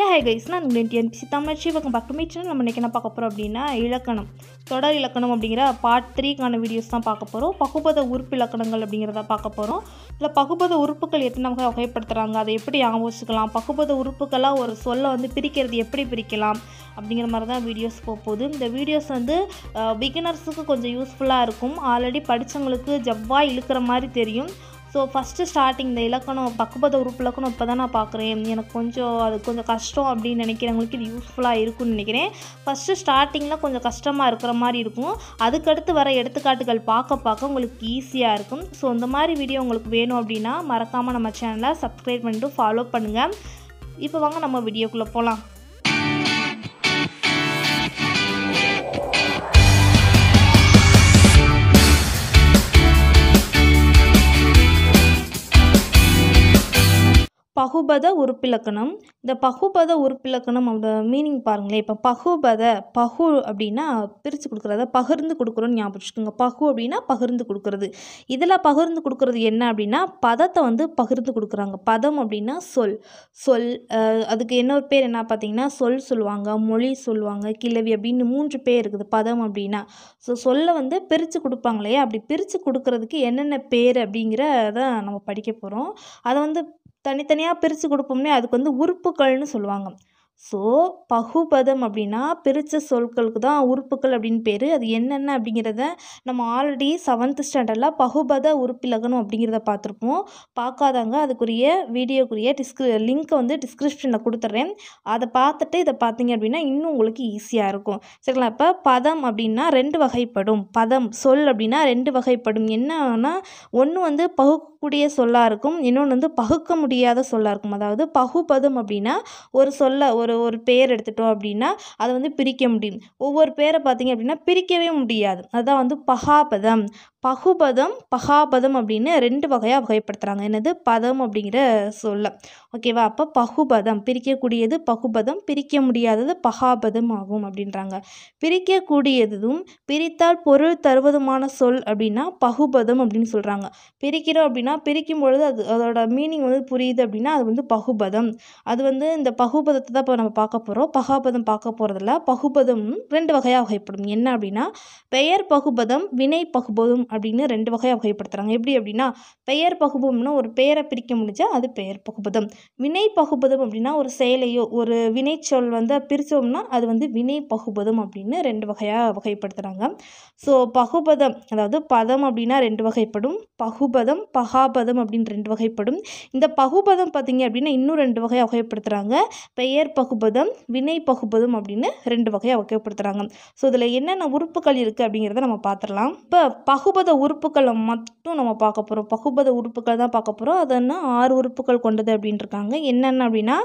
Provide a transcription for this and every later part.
ஏ high guys நான் உங்களின் TNPSC தமிழ்ச்சி வெல்கம் பேக் டு நம்ம இன்றைக்கி என்ன பார்க்க போகிறோம் அப்படின்னா இலக்கணம் தொடர் இலக்கணம் அப்படிங்கிற பார்ட் த்ரீக்கான வீடியோஸ் தான் பார்க்க போகிறோம் பகுபத உறுப்பு இலக்கணங்கள் அப்படிங்கிறத பார்க்க போகிறோம் இதில் பகுபத உறுப்புகள் எத்தனை வகை வகைப்படுத்துகிறாங்க அதை எப்படி ஆமோசிக்கலாம் பகுபத உறுப்புகளாக ஒரு சொல்லை வந்து பிரிக்கிறது எப்படி பிரிக்கலாம் அப்படிங்கிற மாதிரி தான் வீடியோஸ் போகுது இந்த வீடியோஸ் வந்து பிகினர்ஸுக்கு கொஞ்சம் யூஸ்ஃபுல்லாக இருக்கும் ஆல்ரெடி படித்தவங்களுக்கு ஜவ்வாக இழுக்கிற மாதிரி தெரியும் ஸோ ஃபஸ்ட்டு ஸ்டார்டிங் இந்த இலக்கணம் பக்குபத உறுப்பு இலக்கணம் இப்போ தான் நான் பார்க்குறேன் எனக்கு கொஞ்சம் அது கொஞ்சம் கஷ்டம் அப்படின்னு நினைக்கிறவங்களுக்கு இது யூஸ்ஃபுல்லாக இருக்கும்னு நினைக்கிறேன் ஃபஸ்ட்டு ஸ்டார்டிங்கில் கொஞ்சம் கஷ்டமாக இருக்கிற மாதிரி இருக்கும் அதுக்கடுத்து வர எடுத்துக்காட்டுகள் பார்க்க பார்க்க உங்களுக்கு ஈஸியாக இருக்கும் ஸோ இந்த மாதிரி வீடியோ உங்களுக்கு வேணும் அப்படின்னா மறக்காமல் நம்ம சேனலை சப்ஸ்கிரைப் பண்ணிட்டு ஃபாலோ பண்ணுங்கள் இப்போ வாங்க நம்ம வீடியோக்குள்ளே போகலாம் பகுபத உறுப்பிலக்கணம் இந்த பகுபத உறுப்பிலக்கணம் அப்படி மீனிங் பாருங்களேன் இப்போ பகுபத பகு அப்படின்னா பிரித்து கொடுக்குறத பகிர்ந்து கொடுக்குறோன்னு ஞாபகம் வச்சுக்கோங்க பகு அப்படின்னா பகிர்ந்து கொடுக்குறது இதில் பகிர்ந்து கொடுக்குறது என்ன அப்படின்னா பதத்தை வந்து பகிர்ந்து கொடுக்குறாங்க பதம் அப்படின்னா சொல் சொல் அதுக்கு என்ன பேர் என்ன பார்த்தீங்கன்னா சொல் சொல்லுவாங்க மொழி சொல்லுவாங்க கிழவி அப்படின்னு மூன்று பேர் இருக்குது பதம் அப்படின்னா ஸோ சொல்லை வந்து பிரித்து கொடுப்பாங்களே அப்படி பிரித்து கொடுக்குறதுக்கு என்னென்ன பேர் அப்படிங்கிறத நம்ம படிக்க போகிறோம் அதை வந்து தனித்தனியாக பிரித்து கொடுப்போம்னே அதுக்கு வந்து உறுப்புகள்னு சொல்லுவாங்க ஸோ பகுபதம் அப்படின்னா பிரித்த சொற்களுக்கு தான் உறுப்புகள் அப்படின்னு பேர் அது என்னென்ன அப்படிங்கிறத நம்ம ஆல்ரெடி செவன்த் ஸ்டாண்டர்டில் பகுபத உறுப்பிலகணும் அப்படிங்கிறத பார்த்துருப்போம் பார்க்காதாங்க அதுக்குரிய வீடியோக்குரிய டிஸ்கிரி லிங்க்கை வந்து டிஸ்கிரிப்ஷனில் கொடுத்துட்றேன் அதை பார்த்துட்டு இதை பார்த்தீங்க அப்படின்னா இன்னும் உங்களுக்கு ஈஸியாக இருக்கும் சரிங்களா இப்போ பதம் அப்படின்னா ரெண்டு வகைப்படும் பதம் சொல் அப்படின்னா ரெண்டு வகைப்படும் என்னன்னா ஒன்று வந்து பகுக்கக்கூடிய சொல்லாக இருக்கும் இன்னொன்று வந்து பகுக்க முடியாத சொல்லாக இருக்கும் அதாவது பகுபதம் அப்படின்னா ஒரு சொல்ல ஒரு ஒரு ஒரு பேர் எடுத்துட்டோம் அப்படின்னா அதை வந்து பிரிக்க முடியும் ஒவ்வொரு பேரை பார்த்தீங்க அப்படின்னா பிரிக்கவே முடியாது அதுதான் வந்து பகாபதம் பகுபதம் பகாபதம் அப்படின்னு ரெண்டு வகையாக வகைப்படுத்துகிறாங்க என்னது பதம் அப்படிங்கிற சொல்ல ஓகேவா அப்போ பகுபதம் பிரிக்கக்கூடியது பகுபதம் பிரிக்க முடியாதது பகாபதம் ஆகும் அப்படின்றாங்க பிரிக்கக்கூடியதும் பிரித்தால் பொருள் தருவதுமான சொல் அப்படின்னா பகுபதம் அப்படின்னு சொல்கிறாங்க பிரிக்கிறோம் அப்படின்னா பிரிக்கும் பொழுது அது அதோட மீனிங் வந்து புரியுது அப்படின்னா அது வந்து பகுபதம் அது வந்து இந்த பகுபதத்தை தான் இப்போ நம்ம பார்க்க போகிறோம் பகாபதம் பார்க்க போகிறதில்ல பகுபதம் ரெண்டு வகையாக வகைப்படும் என்ன அப்படின்னா பெயர் பகுபதம் வினை பகுபதம் அப்படின்னு ரெண்டு வகையாக வகைப்படுத்துகிறாங்க எப்படி அப்படின்னா பெயர் பகுபம்னா ஒரு பெயரை பிரிக்க முடிஞ்சால் அது பெயர் பகுபதம் வினை பகுபதம் அப்படின்னா ஒரு செயலையோ ஒரு வினைச்சொல் வந்து பிரித்தோம்னா அது வந்து வினை பகுபதம் அப்படின்னு ரெண்டு வகையாக வகைப்படுத்துகிறாங்க ஸோ பகுபதம் அதாவது பதம் அப்படின்னா ரெண்டு வகைப்படும் பகுபதம் பகாபதம் அப்படின்னு ரெண்டு வகைப்படும் இந்த பகுபதம் பார்த்திங்க அப்படின்னா இன்னும் ரெண்டு வகையாக வகைப்படுத்துகிறாங்க பெயர் பகுபதம் வினை பகுபதம் அப்படின்னு ரெண்டு வகையாக வகைப்படுத்துகிறாங்க ஸோ இதில் என்னென்ன உறுப்புகள் இருக்குது அப்படிங்கிறத நம்ம பார்த்துடலாம் இப்போ பகுபதம் பகுபத உறுப்புகளை மட்டும் நம்ம பார்க்க போகிறோம் பகுபத உறுப்புகள் தான் பார்க்க போகிறோம் அது என்ன ஆறு உறுப்புகள் கொண்டது அப்படின்ட்டுருக்காங்க என்னென்ன அப்படின்னா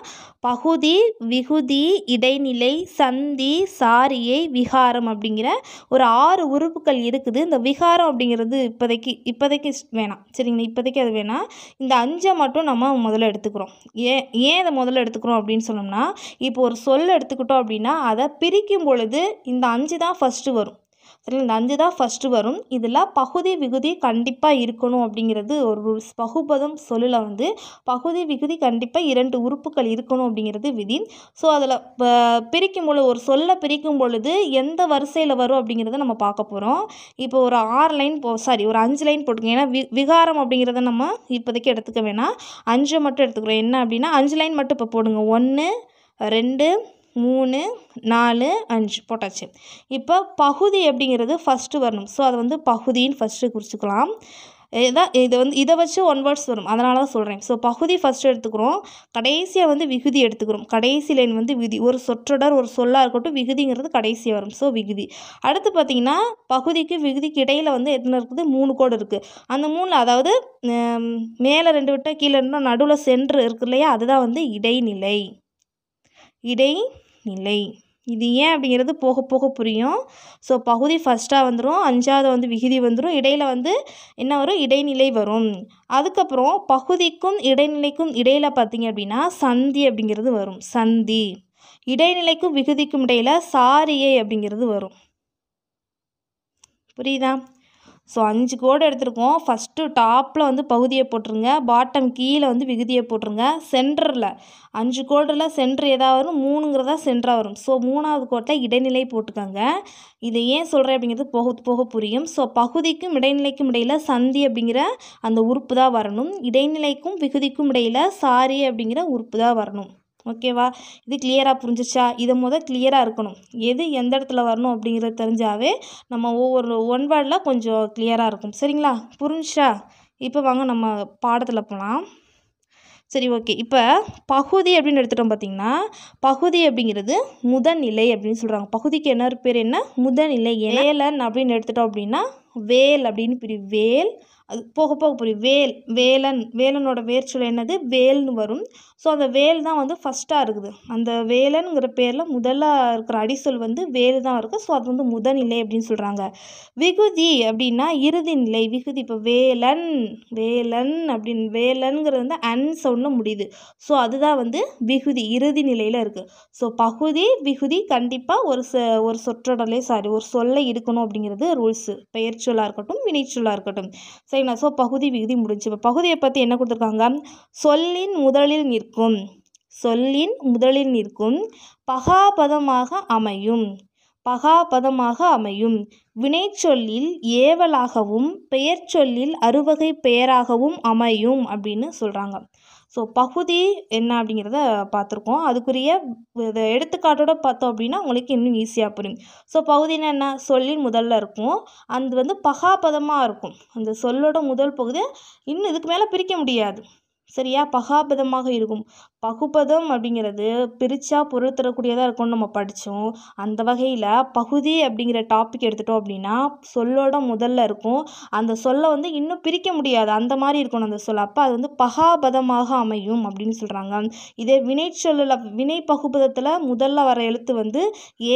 பகுதி விகுதி இடைநிலை சந்தி சாரியை விகாரம் அப்படிங்கிற ஒரு ஆறு உறுப்புகள் இருக்குது இந்த விகாரம் அப்படிங்கிறது இப்போதைக்கு இப்போதைக்கு வேணாம் சரிங்களா இப்போதைக்கு அது வேணாம் இந்த அஞ்சை மட்டும் நம்ம முதல்ல எடுத்துக்கிறோம் ஏன் ஏன் இதை முதல்ல எடுத்துக்கிறோம் அப்படின்னு சொன்னோம்னா இப்போ ஒரு சொல் எடுத்துக்கிட்டோம் அப்படின்னா அதை பிரிக்கும் பொழுது இந்த அஞ்சு தான் ஃபஸ்ட்டு வரும் இதில் நஞ்சு தான் ஃபஸ்ட்டு வரும் இதில் பகுதி விகுதி கண்டிப்பாக இருக்கணும் அப்படிங்கிறது ஒரு ரூல்ஸ் பகுபதம் சொல்லில் வந்து பகுதி விகுதி கண்டிப்பாக இரண்டு உறுப்புகள் இருக்கணும் அப்படிங்கிறது விதி ஸோ அதில் பிரிக்கும் பொழுது ஒரு சொல்லை பிரிக்கும் பொழுது எந்த வரிசையில் வரும் அப்படிங்கிறத நம்ம பார்க்க போகிறோம் இப்போ ஒரு ஆறு லைன் போ சாரி ஒரு அஞ்சு லைன் போட்டுக்கோங்க ஏன்னா வி விகாரம் அப்படிங்கிறத நம்ம இப்போதைக்கு எடுத்துக்க வேணாம் அஞ்சு மட்டும் எடுத்துக்கிறோம் என்ன அப்படின்னா அஞ்சு லைன் மட்டும் இப்போ போடுங்க ஒன்று ரெண்டு மூணு நாலு அஞ்சு போட்டாச்சு இப்போ பகுதி அப்படிங்கிறது ஃபஸ்ட்டு வரணும் ஸோ அதை வந்து பகுதின்னு ஃபஸ்ட்டு குறிச்சிக்கலாம் இதான் இதை வந்து இதை வச்சு ஒன் வேர்ட்ஸ் வரும் அதனால தான் சொல்கிறேன் ஸோ பகுதி ஃபஸ்ட்டு எடுத்துக்கிறோம் கடைசியாக வந்து விகுதி எடுத்துக்கிறோம் கடைசி லைன் வந்து விகுதி ஒரு சொற்றொடர் ஒரு சொல்லாக இருக்கட்டும் விகுதிங்கிறது கடைசியாக வரும் ஸோ விகுதி அடுத்து பார்த்திங்கன்னா பகுதிக்கு விகுதிக்கு இடையில் வந்து எத்தனை இருக்குது மூணு கோடு இருக்குது அந்த மூணில் அதாவது மேலே ரெண்டு விட்டால் கீழே ரெண்டு நடுவில் சென்று இருக்கு இல்லையா அதுதான் வந்து இடைநிலை இடை நிலை இது ஏன் அப்படிங்கிறது போக போக புரியும் ஸோ பகுதி ஃபஸ்ட்டாக வந்துடும் அஞ்சாவது வந்து விகுதி வந்துடும் இடையில் வந்து என்ன வரும் இடைநிலை வரும் அதுக்கப்புறம் பகுதிக்கும் இடைநிலைக்கும் இடையில் பார்த்திங்க அப்படின்னா சந்தி அப்படிங்கிறது வரும் சந்தி இடைநிலைக்கும் விகுதிக்கும் இடையில் சாரியை அப்படிங்கிறது வரும் புரியுதா ஸோ அஞ்சு கோடு எடுத்துருக்கோம் ஃபஸ்ட்டு டாப்பில் வந்து பகுதியை போட்டுருங்க பாட்டம் கீழே வந்து விகுதியை போட்டுருங்க சென்டரில் அஞ்சு கோடில் சென்டர் எதாவது வரும் மூணுங்கிறதா சென்டராக வரும் ஸோ மூணாவது கோட்டில் இடைநிலை போட்டுக்கோங்க இதை ஏன் சொல்கிறேன் அப்படிங்கிறது போக போக புரியும் ஸோ பகுதிக்கும் இடைநிலைக்கும் இடையில் சந்தி அப்படிங்கிற அந்த உறுப்பு தான் வரணும் இடைநிலைக்கும் விகுதிக்கும் இடையில் சாரி அப்படிங்கிற உறுப்பு தான் வரணும் ஓகேவா இது கிளியராக புரிஞ்சிச்சா இதை முதல் கிளியராக இருக்கணும் எது எந்த இடத்துல வரணும் அப்படிங்கிறது தெரிஞ்சாவே நம்ம ஒவ்வொரு ஒன் வேர்டில் கொஞ்சம் கிளியராக இருக்கும் சரிங்களா புரிஞ்சா இப்போ வாங்க நம்ம பாடத்தில் போகலாம் சரி ஓகே இப்போ பகுதி அப்படின்னு எடுத்துட்டோம் பார்த்தீங்கன்னா பகுதி அப்படிங்கிறது முதநிலை அப்படின்னு சொல்கிறாங்க பகுதிக்கு என்ன பேர் என்ன முதநிலை ஏலன் அப்படின்னு எடுத்துட்டோம் அப்படின்னா வேல் அப்படின்னு பிரி வேல் அது போக போக புரியும் வேல் வேலன் வேலனோட சொல்ல என்னது வேல்னு வரும் ஸோ அந்த வேல் தான் வந்து ஃபஸ்ட்டாக இருக்குது அந்த வேலனுங்கிற பேரில் முதல்ல இருக்கிற அடிசொல் வந்து வேல் தான் இருக்குது ஸோ அது வந்து முதநிலை அப்படின்னு சொல்கிறாங்க விகுதி அப்படின்னா இறுதி நிலை விகுதி இப்போ வேலன் வேலன் அப்படின்னு வேலனுங்கிறது வந்து அன் சவுண்டில் முடியுது ஸோ அதுதான் வந்து விகுதி இறுதி நிலையில் இருக்குது ஸோ பகுதி விகுதி கண்டிப்பாக ஒரு ச ஒரு சொற்றொடலே சாரி ஒரு சொல்ல இருக்கணும் அப்படிங்கிறது ரூல்ஸு பெயர்ச்சொல்லாக இருக்கட்டும் வினைச்சொல்லாக இருக்கட்டும் சரிங்களா ஸோ பகுதி விகுதி முடிஞ்சு இப்போ பகுதியை பற்றி என்ன கொடுத்துருக்காங்க சொல்லின் முதலில் நிற்கும் சொல்லின் முதலில் நிற்கும் பகாபதமாக அமையும் பகாபதமாக அமையும் வினைச்சொல்லில் ஏவலாகவும் பெயர் சொல்லில் அறுவகை பெயராகவும் அமையும் அப்படின்னு சொல்கிறாங்க ஸோ பகுதி என்ன அப்படிங்கிறத பார்த்துருக்கோம் அதுக்குரிய இதை எடுத்துக்காட்டோட பார்த்தோம் அப்படின்னா உங்களுக்கு இன்னும் ஈஸியாக புரியும் ஸோ பகுதினா என்ன சொல்லின் முதல்ல இருக்கும் அது வந்து பகாபதமாக இருக்கும் அந்த சொல்லோட முதல் பகுதி இன்னும் இதுக்கு மேலே பிரிக்க முடியாது சரியா பகாபதமாக இருக்கும் பகுபதம் அப்படிங்கிறது பிரிச்சா பொருள் தரக்கூடியதாக இருக்கும்னு நம்ம படித்தோம் அந்த வகையில் பகுதி அப்படிங்கிற டாபிக் எடுத்துட்டோம் அப்படின்னா சொல்லோட முதல்ல இருக்கும் அந்த சொல்லை வந்து இன்னும் பிரிக்க முடியாது அந்த மாதிரி இருக்கணும் அந்த சொல் அப்போ அது வந்து பகாபதமாக அமையும் அப்படின்னு சொல்கிறாங்க இதே வினை சொல்லில் வினை பகுபதத்தில் முதல்ல வர எழுத்து வந்து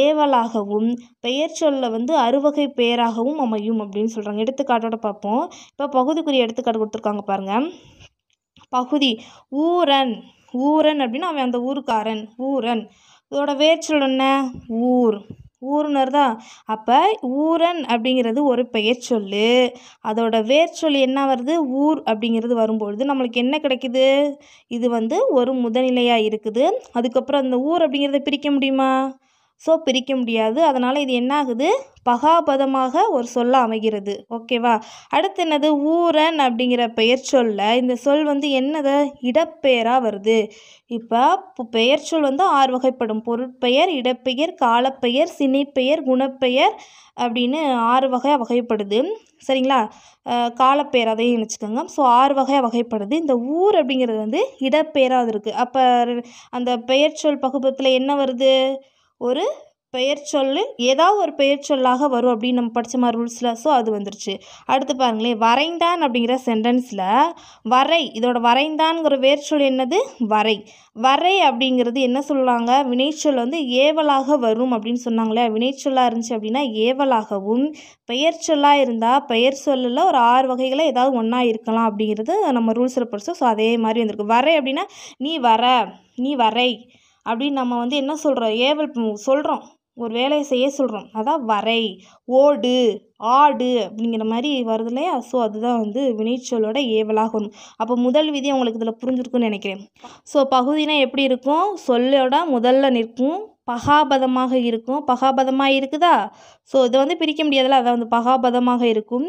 ஏவலாகவும் பெயர் சொல்ல வந்து அறுவகை பெயராகவும் அமையும் அப்படின்னு சொல்கிறாங்க எடுத்துக்காட்டோட பார்ப்போம் இப்போ பகுதிக்குரிய எடுத்துக்காட்டு கொடுத்துருக்காங்க பாருங்கள் பகுதி ஊரன் ஊரன் அப்படின்னா அவன் அந்த ஊருக்காரன் ஊரன் இதோட வேர்ச்சொல் என்ன ஊர் ஊருனர் தான் அப்போ ஊரன் அப்படிங்கிறது ஒரு பெயர் சொல் அதோட வேர் சொல் என்ன வருது ஊர் அப்படிங்கிறது வரும்பொழுது நம்மளுக்கு என்ன கிடைக்குது இது வந்து ஒரு முதநிலையாக இருக்குது அதுக்கப்புறம் அந்த ஊர் அப்படிங்கிறத பிரிக்க முடியுமா ஸோ பிரிக்க முடியாது அதனால் இது என்ன ஆகுது பகாபதமாக ஒரு சொல்ல அமைகிறது ஓகேவா அடுத்து என்னது ஊரன் அப்படிங்கிற பெயர் சொல்ல இந்த சொல் வந்து என்னது இடப்பெயராக வருது இப்போ பெயர் சொல் வந்து ஆறு வகைப்படும் பொருட்பெயர் இடப்பெயர் காலப்பெயர் சினைப்பெயர் குணப்பெயர் அப்படின்னு ஆறு வகையாக வகைப்படுது சரிங்களா காலப்பெயர் அதையும் நினச்சிக்கோங்க ஸோ ஆறு வகையாக வகைப்படுது இந்த ஊர் அப்படிங்கிறது வந்து இடப்பெயராக இருக்குது அப்போ அந்த பெயர் சொல் பகுப்பத்தில் என்ன வருது ஒரு பெயர் சொல் ஏதாவது ஒரு பெயர் சொல்லாக வரும் அப்படின்னு நம்ம படித்த மாதிரி ரூல்ஸில் ஸோ அது வந்துருச்சு அடுத்து பாருங்களேன் வரைந்தான் அப்படிங்கிற சென்டென்ஸில் வரை இதோட வரைந்தான்ங்கிற வேர் சொல் என்னது வரை வரை அப்படிங்கிறது என்ன சொல்லுவாங்க வினைச்சொல் வந்து ஏவலாக வரும் அப்படின்னு சொன்னாங்களே வினைச்சொல்லாக இருந்துச்சு அப்படின்னா ஏவலாகவும் பெயர் சொல்லாக இருந்தால் பெயர் சொல்லில் ஒரு ஆறு வகைகளை ஏதாவது ஒன்றா இருக்கலாம் அப்படிங்கிறது நம்ம ரூல்ஸில் படித்தோம் ஸோ அதே மாதிரி வந்திருக்கு வரை அப்படின்னா நீ வர நீ வரை அப்படின்னு நம்ம வந்து என்ன சொல்கிறோம் ஏவல் சொல்கிறோம் ஒரு வேலையை செய்ய சொல்கிறோம் அதான் வரை ஓடு ஆடு அப்படிங்கிற மாதிரி வருது இல்லையா ஸோ அதுதான் வந்து வினைச்சொல்லோட ஏவலாகணும் அப்போ முதல் விதி உங்களுக்கு இதில் புரிஞ்சிருக்குன்னு நினைக்கிறேன் ஸோ பகுதினா எப்படி இருக்கும் சொல்லோட முதல்ல நிற்கும் பகாபதமாக இருக்கும் பகாபதமாக இருக்குதா ஸோ இதை வந்து பிரிக்க முடியாதுல அதான் வந்து பகாபதமாக இருக்கும்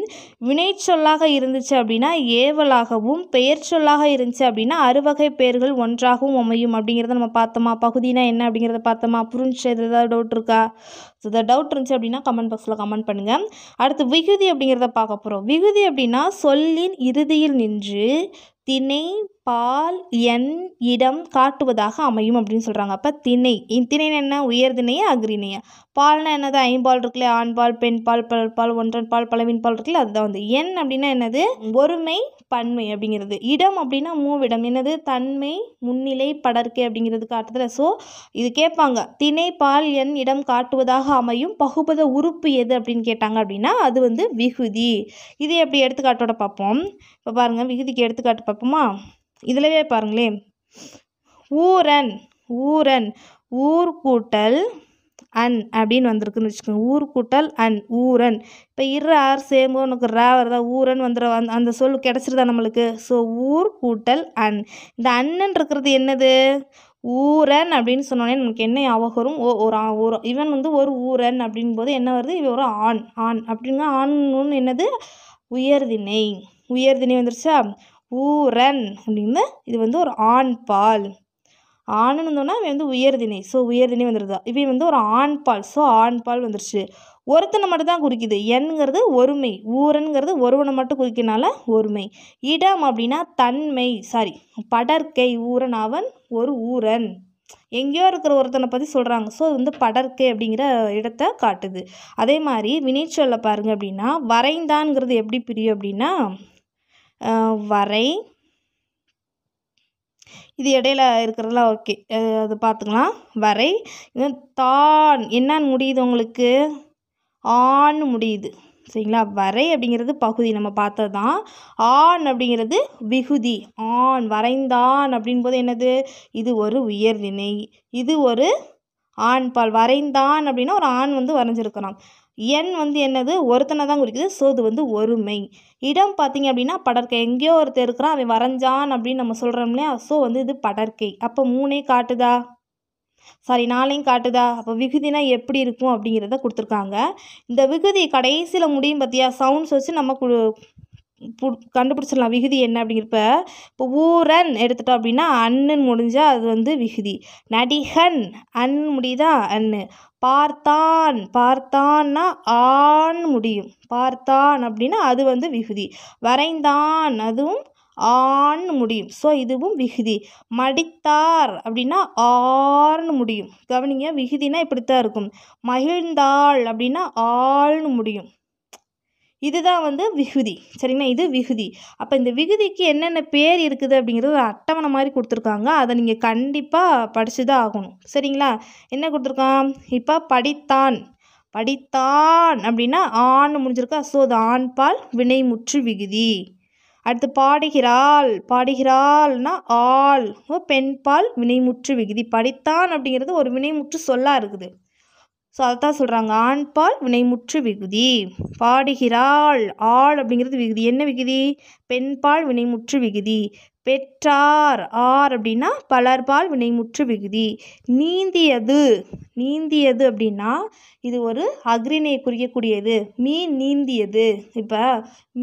வினை சொல்லாக இருந்துச்சு அப்படின்னா ஏவலாகவும் பெயர் சொல்லாக இருந்துச்சு அப்படின்னா அறுவகை பெயர்கள் ஒன்றாகவும் அமையும் அப்படிங்கிறத நம்ம பார்த்தோமா பகுதினா என்ன அப்படிங்கிறத பார்த்தோமா புரிஞ்சு ஏதாவது டவுட் இருக்கா ஸோ இதை டவுட் இருந்துச்சு அப்படின்னா கமெண்ட் பாக்ஸில் கமெண்ட் பண்ணுங்கள் அடுத்து விகுதி அப்படிங்கிறத பார்க்க போகிறோம் விகுதி அப்படின்னா சொல்லின் இறுதியில் நின்று திணை பால் என் இடம் காட்டுவதாக அமையும் அப்படின்னு சொல்கிறாங்க அப்போ திணை திணைன்னு என்ன உயர் உயர்திணையா அக்ரிணையா பால்னா என்னது ஐம்பால் இருக்குல்ல ஆண்பால் பெண்பால் பல்பால் ஒன்றன் பால் பலவின் பால் இருக்குல்ல அதுதான் வந்து எண் அப்படின்னா என்னது ஒருமை பன்மை அப்படிங்கிறது இடம் அப்படின்னா மூவிடம் என்னது தன்மை முன்னிலை படர்க்கை அப்படிங்கிறது காட்டுதில் ஸோ இது கேட்பாங்க திணை பால் எண் இடம் காட்டுவதாக அமையும் பகுபத உறுப்பு எது அப்படின்னு கேட்டாங்க அப்படின்னா அது வந்து விகுதி இது எப்படி எடுத்துக்காட்டோட பார்ப்போம் இப்போ பாருங்கள் விகுதிக்கு எடுத்துக்காட்டு பார்ப்போமா இதிலவே பாருங்களேன் ஊரன் ஊரன் ஊர் கூட்டல் அன் அப்படின்னு வந்திருக்குன்னு வச்சுக்கோங்க ஊர் கூட்டல் அன் ஊரன் இப்போ இரு ஆர் சேமோ உனக்கு ரா வருதா ஊரன் வந்துடும் அந் அந்த சொல் கிடச்சிருதா நம்மளுக்கு ஸோ ஊர் கூட்டல் அன் இந்த அண்ணன் இருக்கிறது என்னது ஊரன் அப்படின்னு சொன்னோடனே நமக்கு என்ன ஞாபகம் ஓ ஒரு ஆ ஒரு இவன் வந்து ஒரு ஊரன் அப்படின் போது என்ன வருது இவன் ஒரு ஆண் ஆண் அப்படின்னா ஆண்னு என்னது உயர்திணை உயர்திணை வந்துருச்சா ஊரன் அப்படின்னு இது வந்து ஒரு ஆண் பால் ஆணுன்னு வந்தோம்னா இவன் வந்து உயர்தினை ஸோ உயர்தினை வந்துடுதான் இவன் வந்து ஒரு ஆண் பால் ஸோ ஆண் பால் வந்துருச்சு ஒருத்தனை மட்டும் தான் குறிக்குது எண்ணுங்கிறது ஒருமை ஊரனுங்கிறது ஒருவனை மட்டும் குறிக்கனால ஒருமை இடம் அப்படின்னா தன்மை சாரி படற்கை ஊரன் அவன் ஒரு ஊரன் எங்கேயோ இருக்கிற ஒருத்தனை பற்றி சொல்கிறாங்க ஸோ அது வந்து படற்கை அப்படிங்கிற இடத்த காட்டுது அதே மாதிரி வினைச்சொல்ல பாருங்கள் அப்படின்னா வரைந்தான்ங்கிறது எப்படி பிரியும் அப்படின்னா வரை இது இடையில இருக்கிறதுலாம் ஓகே அது பார்த்துக்கலாம் வரை இது தான் என்னன்னு முடியுது உங்களுக்கு ஆன்னு முடியுது சரிங்களா வரை அப்படிங்கிறது பகுதி நம்ம பார்த்தது தான் ஆண் அப்படிங்கிறது விகுதி ஆண் வரைந்தான் அப்படின்போது என்னது இது ஒரு உயர்வினை இது ஒரு ஆண்பால் வரைந்தான் அப்படின்னா ஒரு ஆண் வந்து வரைஞ்சிருக்கிறான் எண் வந்து என்னது ஒருத்தனை தான் குறிக்குது ஸோ இது வந்து ஒருமை இடம் பார்த்தீங்க அப்படின்னா படற்கை எங்கேயோ ஒருத்தர் இருக்கிறான் அவன் வரைஞ்சான் அப்படின்னு நம்ம சொல்கிறோம் இல்லையா ஸோ வந்து இது படற்கை அப்போ மூணே காட்டுதா சாரி நாளையும் காட்டுதா அப்போ விகுதினா எப்படி இருக்கும் அப்படிங்கிறத கொடுத்துருக்காங்க இந்த விகுதி கடைசியில் முடியும் பார்த்தியா சவுண்ட்ஸ் வச்சு நம்ம கு கண்டுபிடிச்சிடலாம் விகுதி என்ன அப்படிங்கிறப்ப இப்போ ஊரன் எடுத்துட்டோம் அப்படின்னா அண்ணுன்னு முடிஞ்சால் அது வந்து விகுதி நடிகன் அன் முடிதா அண்ணு பார்த்தான் பார்த்தான்னா ஆண் முடியும் பார்த்தான் அப்படின்னா அது வந்து விகுதி வரைந்தான் அதுவும் ஆண் முடியும் ஸோ இதுவும் விகுதி மடித்தார் அப்படின்னா ஆர்னு முடியும் கவனிங்க விகுதினா இப்படித்தான் இருக்கும் மகிழ்ந்தாள் அப்படின்னா ஆள்னு முடியும் இதுதான் வந்து விகுதி சரிங்களா இது விகுதி அப்போ இந்த விகுதிக்கு என்னென்ன பேர் இருக்குது அப்படிங்கிறது அட்டவணை மாதிரி கொடுத்துருக்காங்க அதை நீங்கள் கண்டிப்பாக படித்து தான் ஆகணும் சரிங்களா என்ன கொடுத்துருக்கான் இப்போ படித்தான் படித்தான் அப்படின்னா ஆண் முடிஞ்சிருக்கா ஸோ அது ஆண்பால் வினைமுற்று விகுதி அடுத்து பாடுகிறாள் பாடுகிறாள்னா ஆள் பெண்பால் வினைமுற்று விகுதி படித்தான் அப்படிங்கிறது ஒரு வினைமுற்று சொல்லாக இருக்குது ஸோ அதைத்தான் சொல்கிறாங்க ஆண் பால் வினைமுற்று விகுதி பாடுகிறாள் ஆள் அப்படிங்கிறது விகுதி என்ன விகுதி பெண் பால் வினைமுற்று விகுதி பெற்றார் ஆர் அப்படின்னா பலர்பால் வினைமுற்று விகுதி நீந்தியது நீந்தியது அப்படின்னா இது ஒரு அக்ரினை குறிக்கக்கூடியது மீன் நீந்தியது இப்போ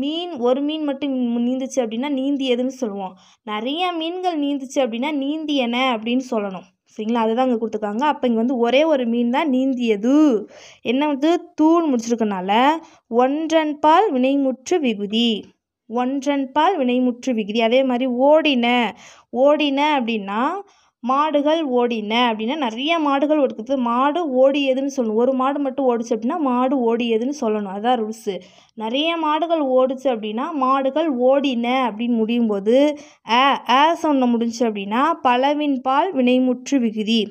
மீன் ஒரு மீன் மட்டும் நீந்துச்சு அப்படின்னா நீந்தியதுன்னு சொல்லுவோம் நிறைய மீன்கள் நீந்துச்சு அப்படின்னா நீந்தியன அப்படின்னு சொல்லணும் சரிங்களா அதை தான் அங்கே கொடுத்துருக்காங்க அப்போ இங்கே வந்து ஒரே ஒரு மீன் தான் நீந்தியது என்ன வந்து தூண் முடிச்சிருக்கனால ஒன்றன் பால் வினைமுற்று விகுதி ஒன்றன் பால் வினைமுற்று விகுதி அதே மாதிரி ஓடின ஓடின அப்படின்னா மாடுகள் ஓடின அப்படின்னா நிறைய மாடுகள் ஓடுக்குது மாடு ஓடியதுன்னு சொல்லணும் ஒரு மாடு மட்டும் ஓடிச்சு அப்படின்னா மாடு ஓடியதுன்னு சொல்லணும் அதுதான் ரூல்ஸு நிறைய மாடுகள் ஓடுச்சு அப்படின்னா மாடுகள் ஓடின அப்படின்னு முடியும் போது அ ஆ சொன்ன முடிஞ்சு அப்படின்னா பலவின் பால் வினைமுற்று விகுதி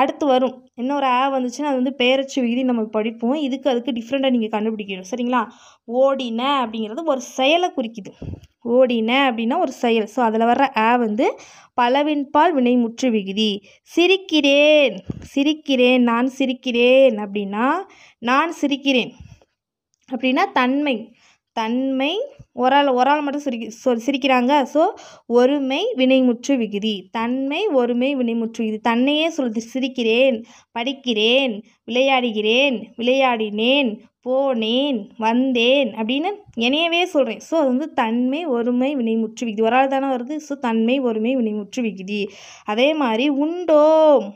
அடுத்து வரும் இன்னொரு ஆ வந்துச்சுன்னா அது வந்து பேரச்சு விகுதி நம்ம படிப்போம் இதுக்கு அதுக்கு டிஃப்ரெண்ட்டாக நீங்கள் கண்டுபிடிக்கணும் சரிங்களா ஓடின அப்படிங்கிறது ஒரு செயலை குறிக்குது ஓடின அப்படின்னா ஒரு செயல் ஸோ அதில் வர்ற ஆ வந்து பலவின்பால் வினைமுற்று விகுதி சிரிக்கிறேன் சிரிக்கிறேன் நான் சிரிக்கிறேன் அப்படின்னா நான் சிரிக்கிறேன் அப்படின்னா தன்மை தன்மை ஒரால் ஒரால் மட்டும் சிரிக்கி சொ சிரிக்கிறாங்க ஸோ ஒருமை வினைமுற்று விகுதி தன்மை ஒருமை வினைமுற்று விகுதி தன்னையே சொல்லுது சிரிக்கிறேன் படிக்கிறேன் விளையாடுகிறேன் விளையாடினேன் போனேன் வந்தேன் அப்படின்னு என்னையவே சொல்கிறேன் ஸோ அது வந்து தன்மை ஒருமை வினைமுற்று விகுதி ஒரு ஆள் தானே வருது ஸோ தன்மை ஒருமை வினைமுற்று விகுதி அதே மாதிரி உண்டோம்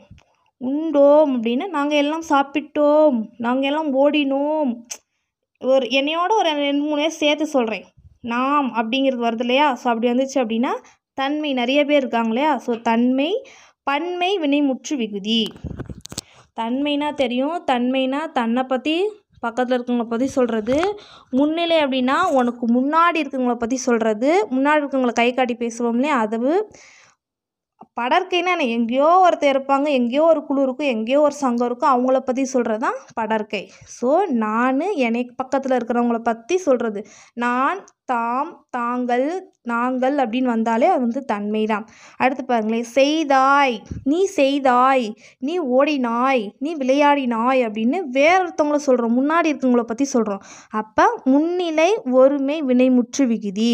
உண்டோம் அப்படின்னா நாங்கள் எல்லாம் சாப்பிட்டோம் நாங்கள் எல்லாம் ஓடினோம் ஒரு என்னையோட ஒரு ரெண்டு மூணு பேர் சேர்த்து சொல்கிறேன் நாம் அப்படிங்கிறது வருது இல்லையா ஸோ அப்படி வந்துச்சு அப்படின்னா தன்மை நிறைய பேர் இருக்காங்க இல்லையா ஸோ தன்மை பன்மை வினைமுற்று விகுதி தன்மைனா தெரியும் தன்மைனா தன்னை பற்றி பக்கத்தில் இருக்கவங்கள பற்றி சொல்கிறது முன்னிலை அப்படின்னா உனக்கு முன்னாடி இருக்கவங்கள பற்றி சொல்கிறது முன்னாடி இருக்கவங்களை கை காட்டி பேசுவோம்லே அதுவு படற்கைனா என்ன எங்கேயோ ஒருத்தர் இருப்பாங்க எங்கேயோ ஒரு குழு இருக்கும் எங்கேயோ ஒரு சங்கம் இருக்கும் அவங்கள பற்றி சொல்கிறது தான் படற்கை ஸோ நான் எனக்கு பக்கத்தில் இருக்கிறவங்கள பற்றி சொல்கிறது நான் தாம் தாங்கள் நாங்கள் அப்படின்னு வந்தாலே அது வந்து தன்மை தான் அடுத்து பாருங்களேன் செய்தாய் நீ செய்தாய் நீ ஓடினாய் நீ விளையாடினாய் அப்படின்னு வேற ஒருத்தவங்கள சொல்கிறோம் முன்னாடி இருக்கவங்கள பற்றி சொல்கிறோம் அப்போ முன்னிலை ஒருமை வினைமுற்று விகுதி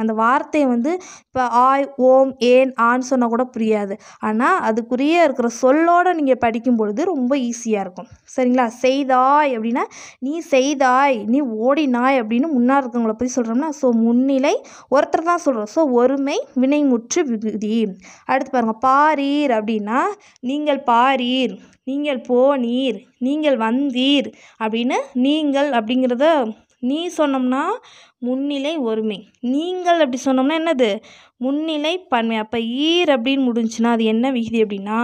அந்த வார்த்தையை வந்து இப்போ ஆய் ஓம் ஏன் ஆன்னு சொன்னால் கூட புரியாது ஆனால் அதுக்குரிய இருக்கிற சொல்லோடு நீங்கள் படிக்கும் பொழுது ரொம்ப ஈஸியாக இருக்கும் சரிங்களா செய்தாய் அப்படின்னா நீ செய்தாய் நீ ஓடினாய் அப்படின்னு முன்னாடி இருக்கவங்கள பற்றி சொல்கிறோம்னா ஸோ முன்னிலை ஒருத்தர் தான் சொல்கிறோம் ஸோ ஒருமை வினைமுற்று விகுதி அடுத்து பாருங்கள் பாரீர் அப்படின்னா நீங்கள் பாரீர் நீங்கள் போனீர் நீங்கள் வந்தீர் அப்படின்னு நீங்கள் அப்படிங்கிறத நீ சொன்னோம்னா முன்னிலை ஒருமை நீங்கள் அப்படி சொன்னோம்னா என்னது முன்னிலை பன்மை அப்போ ஈர் அப்படின்னு முடிஞ்சுன்னா அது என்ன விகுதி அப்படின்னா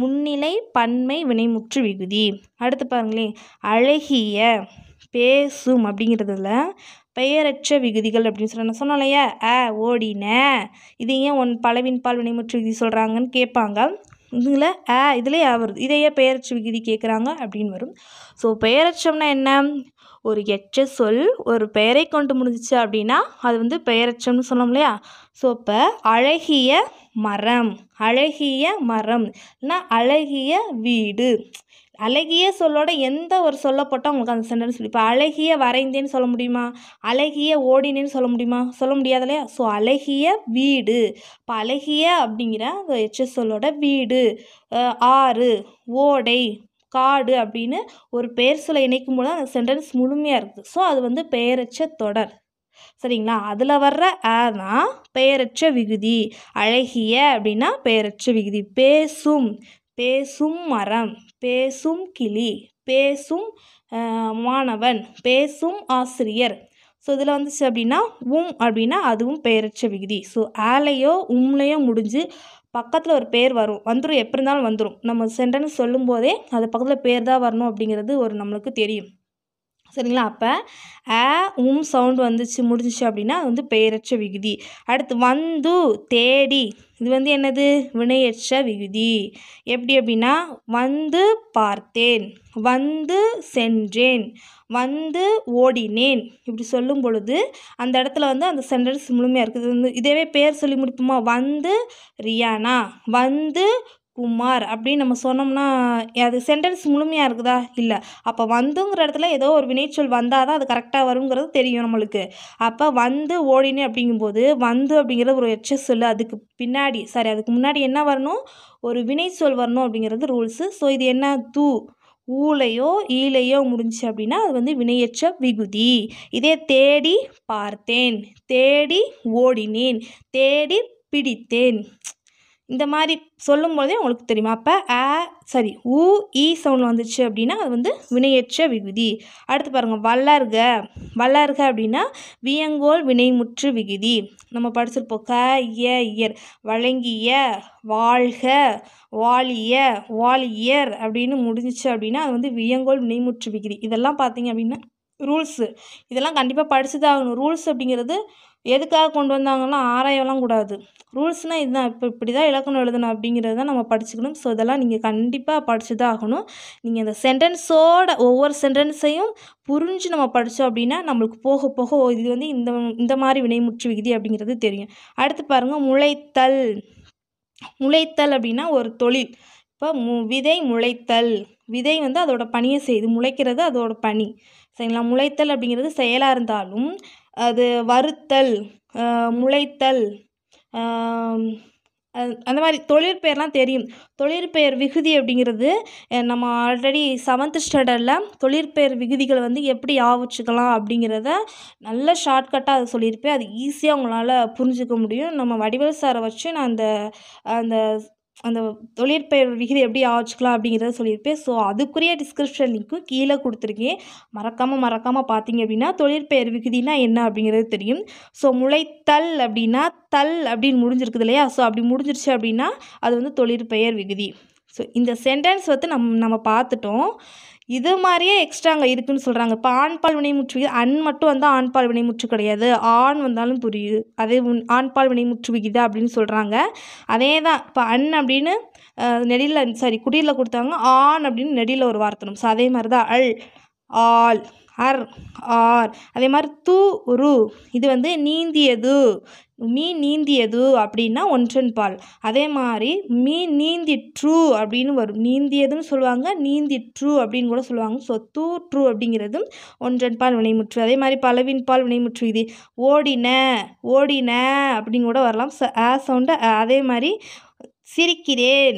முன்னிலை பன்மை வினைமுற்று விகுதி அடுத்து பாருங்களேன் அழகிய பேசும் அப்படிங்கிறதுல பெயரற்ற விகுதிகள் அப்படின்னு சொல்லி நான் சொன்னோம் இல்லையா அ ஓடின இது ஏன் ஒன் பலவின் பால் வினைமுற்று விகுதி சொல்கிறாங்கன்னு கேட்பாங்க இதில் ஆ இதுலேயே வருது இதையே பெயரற்ற விகுதி கேட்குறாங்க அப்படின்னு வரும் ஸோ பெயரட்சம்னா என்ன ஒரு எச்ச சொல் ஒரு பெயரை கொண்டு முடிஞ்சிச்சு அப்படின்னா அது வந்து பெயரட்சம்னு சொன்னோம் இல்லையா ஸோ இப்போ அழகிய மரம் அழகிய மரம் இல்லைன்னா அழகிய வீடு அழகிய சொல்லோட எந்த ஒரு சொல்ல போட்டால் உங்களுக்கு அந்த சென்டென்ஸ் இப்போ அழகிய வரைந்தேன்னு சொல்ல முடியுமா அழகிய ஓடினேன்னு சொல்ல முடியுமா சொல்ல முடியாது இல்லையா ஸோ அழகிய வீடு இப்போ அழகிய அப்படிங்கிற அந்த எச்எஸ் சொல்லோட வீடு ஆறு ஓடை காடு அப்படின்னு ஒரு பெயர் சொல்ல இணைக்கும் போது அந்த சென்டென்ஸ் முழுமையாக இருக்குது ஸோ அது வந்து பெயரச்ச தொடர் சரிங்களா அதில் வர்ற ஆ தான் பெயரச்ச விகுதி அழகிய அப்படின்னா பெயரச்ச விகுதி பேசும் பேசும் மரம் பேசும் கிளி பேசும் மாணவன் பேசும் ஆசிரியர் ஸோ இதில் வந்துச்சு அப்படின்னா உம் அப்படின்னா அதுவும் பெயரட்ச விகுதி ஸோ ஆலையோ உம்லையோ முடிஞ்சு பக்கத்தில் ஒரு பேர் வரும் வந்துடும் எப்படி இருந்தாலும் வந்துடும் நம்ம சென்டென்ஸ் சொல்லும் போதே அது பக்கத்தில் பேர் தான் வரணும் அப்படிங்கிறது ஒரு நம்மளுக்கு தெரியும் சரிங்களா அப்போ அ உம் சவுண்ட் வந்துச்சு முடிஞ்சிச்சு அப்படின்னா அது வந்து பெயரச்ச விகுதி அடுத்து வந்து தேடி இது வந்து என்னது வினையற்ற விகுதி எப்படி அப்படின்னா வந்து பார்த்தேன் வந்து சென்றேன் வந்து ஓடினேன் இப்படி சொல்லும் பொழுது அந்த இடத்துல வந்து அந்த சென்டென்ஸ் முழுமையாக இருக்குது வந்து இதேவே பேர் சொல்லி முடிப்போமா வந்து ரியானா வந்து குமார் அப்படின்னு நம்ம சொன்னோம்னா அது சென்டென்ஸ் முழுமையாக இருக்குதா இல்லை அப்போ வந்துங்கிற இடத்துல ஏதோ ஒரு வினைச்சொல் வந்தால் தான் அது கரெக்டாக வருங்கிறது தெரியும் நம்மளுக்கு அப்போ வந்து ஓடினு அப்படிங்கும்போது வந்து அப்படிங்கிறது ஒரு எச்ச சொல் அதுக்கு பின்னாடி சாரி அதுக்கு முன்னாடி என்ன வரணும் ஒரு வினைச்சொல் வரணும் அப்படிங்கிறது ரூல்ஸு ஸோ இது என்ன தூ ஊலையோ ஈலையோ முடிஞ்சு அப்படின்னா அது வந்து வினையச்ச விகுதி இதே தேடி பார்த்தேன் தேடி ஓடினேன் தேடி பிடித்தேன் இந்த மாதிரி சொல்லும் போதே உங்களுக்கு தெரியுமா அப்போ ஆ சாரி ஊ ஈ சவுண்ட் வந்துச்சு அப்படின்னா அது வந்து வினையேற்ற விகுதி அடுத்து பாருங்கள் வல்லர்க வல்லர்க அப்படின்னா வியங்கோல் வினைமுற்று விகுதி நம்ம படிச்சிருப்போம் க இய இயர் வழங்கிய வாழ்க வாலிய வாலியர் அப்படின்னு முடிஞ்சிச்சு அப்படின்னா அது வந்து வியங்கோல் வினைமுற்று விகுதி இதெல்லாம் பார்த்தீங்க அப்படின்னா ரூல்ஸு இதெல்லாம் கண்டிப்பாக படித்து தான் ஆகணும் ரூல்ஸ் அப்படிங்கிறது எதுக்காக கொண்டு வந்தாங்கன்னா ஆராயலாம் கூடாது ரூல்ஸ்னால் இதுதான் இப்போ இப்படி தான் இலக்கணம் எழுதணும் அப்படிங்கிறது தான் நம்ம படிச்சுக்கணும் ஸோ இதெல்லாம் நீங்கள் கண்டிப்பாக படித்து தான் ஆகணும் நீங்கள் இந்த சென்டென்ஸோட ஒவ்வொரு சென்டென்ஸையும் புரிஞ்சு நம்ம படித்தோம் அப்படின்னா நம்மளுக்கு போக போக இது வந்து இந்த இந்த மாதிரி வினைமுற்று விகுதி அப்படிங்கிறது தெரியும் அடுத்து பாருங்கள் முளைத்தல் முளைத்தல் அப்படின்னா ஒரு தொழில் இப்போ மு விதை முளைத்தல் விதை வந்து அதோட பணியை செய்யுது முளைக்கிறது அதோட பணி சரிங்களா முளைத்தல் அப்படிங்கிறது செயலாக இருந்தாலும் அது வறுத்தல் முளைத்தல் அந்த மாதிரி பெயர்லாம் தெரியும் தொழிற்பெயர் விகுதி அப்படிங்கிறது நம்ம ஆல்ரெடி செவன்த்து ஸ்டாண்டர்டில் தொழிற்பெயர் விகுதிகளை வந்து எப்படி ஆவச்சுக்கலாம் அப்படிங்கிறத நல்ல ஷார்ட்கட்டாக அதை சொல்லியிருப்பேன் அது ஈஸியாக உங்களால் புரிஞ்சுக்க முடியும் நம்ம வடிவேல் சாரை வச்சு நான் அந்த அந்த அந்த தொழிற்பெயர் விகிதம் எப்படி ஆச்சுக்கலாம் அப்படிங்கிறத சொல்லியிருப்பேன் ஸோ அதுக்குரிய டிஸ்கிரிப்ஷன் லிங்க்கும் கீழே கொடுத்துருக்கேன் மறக்காமல் மறக்காமல் பார்த்தீங்க அப்படின்னா தொழிற்பெயர் விகுதினா என்ன அப்படிங்கிறது தெரியும் ஸோ முளைத்தல் அப்படின்னா தல் அப்படின்னு முடிஞ்சிருக்குது இல்லையா ஸோ அப்படி முடிஞ்சிருச்சு அப்படின்னா அது வந்து தொழிற்பெயர் விகுதி ஸோ இந்த சென்டென்ஸ் வந்து நம் நம்ம பார்த்துட்டோம் இது மாதிரியே எக்ஸ்ட்ரா அங்கே இருக்குதுன்னு சொல்கிறாங்க இப்போ ஆண் பால் வினைமுற்று அன் மட்டும் வந்து ஆண் பால் வினைமுற்று கிடையாது ஆண் வந்தாலும் புரியுது அதே ஆண் பால் வினைமுற்று விகிதம் அப்படின்னு சொல்கிறாங்க அதே தான் இப்போ அன் அப்படின்னு நெடியில் சாரி குடியில் கொடுத்தாங்க ஆண் அப்படின்னு நெடியில் ஒரு வார்த்தை ஸோ அதே மாதிரி தான் அல் ஆல் அர் ஆர் அதே மாதிரி தூ ரு இது வந்து நீந்தியது மீன் நீந்தியது அப்படின்னா ஒன்றன் பால் அதே மாதிரி மீன் ட்ரூ அப்படின்னு வரும் நீந்தியதுன்னு சொல்லுவாங்க நீந்தி ட்ரூ அப்படின்னு கூட சொல்லுவாங்க ஸோ தூ அப்படிங்கிறதும் ஒன்றன் பால் வினைமுற்று அதே மாதிரி பலவின் பால் வினைமுற்று இது ஓடின ஓடின அப்படின்னு கூட வரலாம் ச ஆ சவுண்டு அதே மாதிரி சிரிக்கிறேன்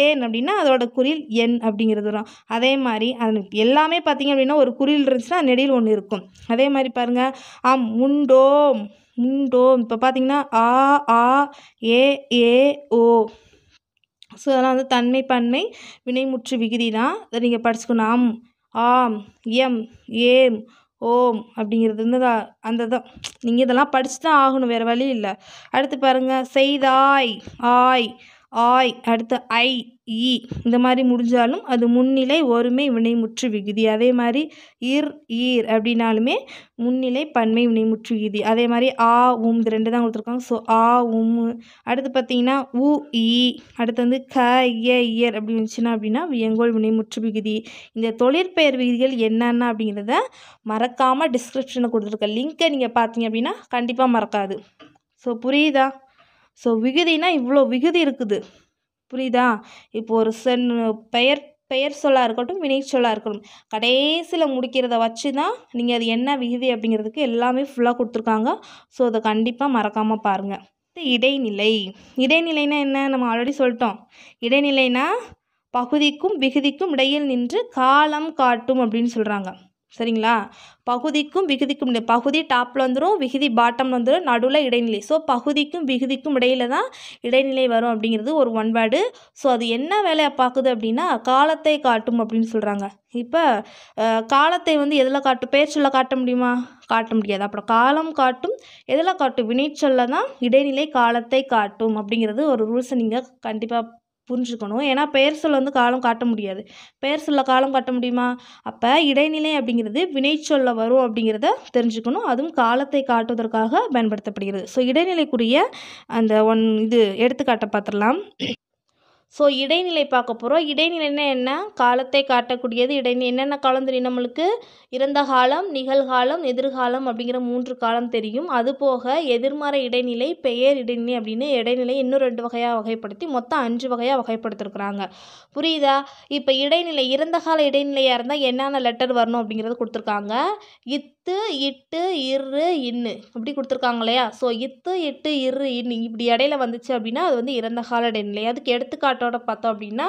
ஏன் அப்படின்னா அதோட குறில் என் அப்படிங்கிறது வரும் அதே மாதிரி அது எல்லாமே பார்த்திங்க அப்படின்னா ஒரு குறில் இருந்துச்சுன்னா நெடியில் ஒன்று இருக்கும் அதே மாதிரி பாருங்கள் ஆம் உண்டோம் உண்டோ இப்போ பார்த்தீங்கன்னா ஆ ஆ ஏ ஏ ஓ ஸோ அதெல்லாம் வந்து தன்மை பன்மை வினைமுற்று விகுதி தான் அதை நீங்கள் படிச்சுக்கணும் ஆம் ஆம் எம் ஏம் ஓம் அப்படிங்கிறது வந்து அந்த தான் நீங்கள் இதெல்லாம் படித்து தான் ஆகணும் வேறு வழி இல்லை அடுத்து பாருங்கள் செய்தாய் ஆய் ஆய் அடுத்து ஐ இ இந்த மாதிரி முடிஞ்சாலும் அது முன்னிலை ஒருமை வினைமுற்று விகுதி அதே மாதிரி இர் ஈர் அப்படின்னாலுமே முன்னிலை பன்மை வினைமுற்று விகுதி அதே மாதிரி ஆ உம் இது ரெண்டு தான் கொடுத்துருக்காங்க ஸோ ஆ உம் அடுத்து பார்த்தீங்கன்னா உ இ அடுத்து வந்து க இய இயர் அப்படி வந்துச்சுன்னா அப்படின்னா வியங்கோல் வினைமுற்று விகுதி இந்த தொழிற்பெயர் விகுதிகள் என்னென்ன அப்படிங்கிறத மறக்காமல் டிஸ்கிரிப்ஷனில் கொடுத்துருக்க லிங்க்கை நீங்கள் பார்த்தீங்க அப்படின்னா கண்டிப்பாக மறக்காது ஸோ புரியுதா ஸோ விகுதினா இவ்வளோ விகுதி இருக்குது புரியுதா இப்போ ஒரு சென் பெயர் பெயர் சொல்லாக இருக்கட்டும் வினை சொல்லாக இருக்கட்டும் கடைசியில் முடிக்கிறத வச்சு தான் நீங்கள் அது என்ன விகுதி அப்படிங்கிறதுக்கு எல்லாமே ஃபுல்லாக கொடுத்துருக்காங்க ஸோ அதை கண்டிப்பாக மறக்காமல் பாருங்கள் இடைநிலை இடைநிலைனா என்ன நம்ம ஆல்ரெடி சொல்லிட்டோம் இடைநிலைனா பகுதிக்கும் விகுதிக்கும் இடையில் நின்று காலம் காட்டும் அப்படின்னு சொல்கிறாங்க சரிங்களா பகுதிக்கும் விகுதிக்கும் பகுதி டாப்பில் வந்துடும் விகுதி பாட்டம் வந்துடும் நடுவில் இடைநிலை ஸோ பகுதிக்கும் விகுதிக்கும் இடையில தான் இடைநிலை வரும் அப்படிங்கிறது ஒரு ஒன் வேர்டு ஸோ அது என்ன வேலையை பார்க்குது அப்படின்னா காலத்தை காட்டும் அப்படின்னு சொல்கிறாங்க இப்போ காலத்தை வந்து எதில் காட்டும் பேச்சொல்ல காட்ட முடியுமா காட்ட முடியாது அப்புறம் காலம் காட்டும் எதில் காட்டும் வினைச்சொல்ல தான் இடைநிலை காலத்தை காட்டும் அப்படிங்கிறது ஒரு ரூல்ஸை நீங்கள் கண்டிப்பாக புரிஞ்சுக்கணும் ஏன்னா பெயர் சொல் வந்து காலம் காட்ட முடியாது பெயர் சொல்ல காலம் காட்ட முடியுமா அப்போ இடைநிலை அப்படிங்கிறது வினைச்சொல்ல வரும் அப்படிங்கிறத தெரிஞ்சுக்கணும் அதுவும் காலத்தை காட்டுவதற்காக பயன்படுத்தப்படுகிறது ஸோ இடைநிலைக்குரிய அந்த ஒன் இது எடுத்துக்காட்டை பார்த்துடலாம் ஸோ இடைநிலை பார்க்க போகிறோம் இடைநிலைன்னா என்ன காலத்தை காட்டக்கூடியது இடைநிலை என்னென்ன காலம் தெரியும் நம்மளுக்கு இறந்த காலம் நிகழ்காலம் எதிர்காலம் அப்படிங்கிற மூன்று காலம் தெரியும் அதுபோக எதிர்மறை இடைநிலை பெயர் இடைநிலை அப்படின்னு இடைநிலை இன்னும் ரெண்டு வகையாக வகைப்படுத்தி மொத்தம் அஞ்சு வகையாக வகைப்படுத்திருக்கிறாங்க புரியுதா இப்போ இடைநிலை இறந்த கால இடைநிலையாக இருந்தால் என்னென்ன லெட்டர் வரணும் அப்படிங்கிறது கொடுத்துருக்காங்க இத் இத்து இட்டு இரு இன்னு அப்படி கொடுத்துருக்காங்க இல்லையா ஸோ இத்து இட்டு இரு இன்னு இப்படி இடையில வந்துச்சு அப்படின்னா அது வந்து இறந்த கால இடைநிலை அதுக்கு எடுத்துக்காட்டோட பார்த்தோம் அப்படின்னா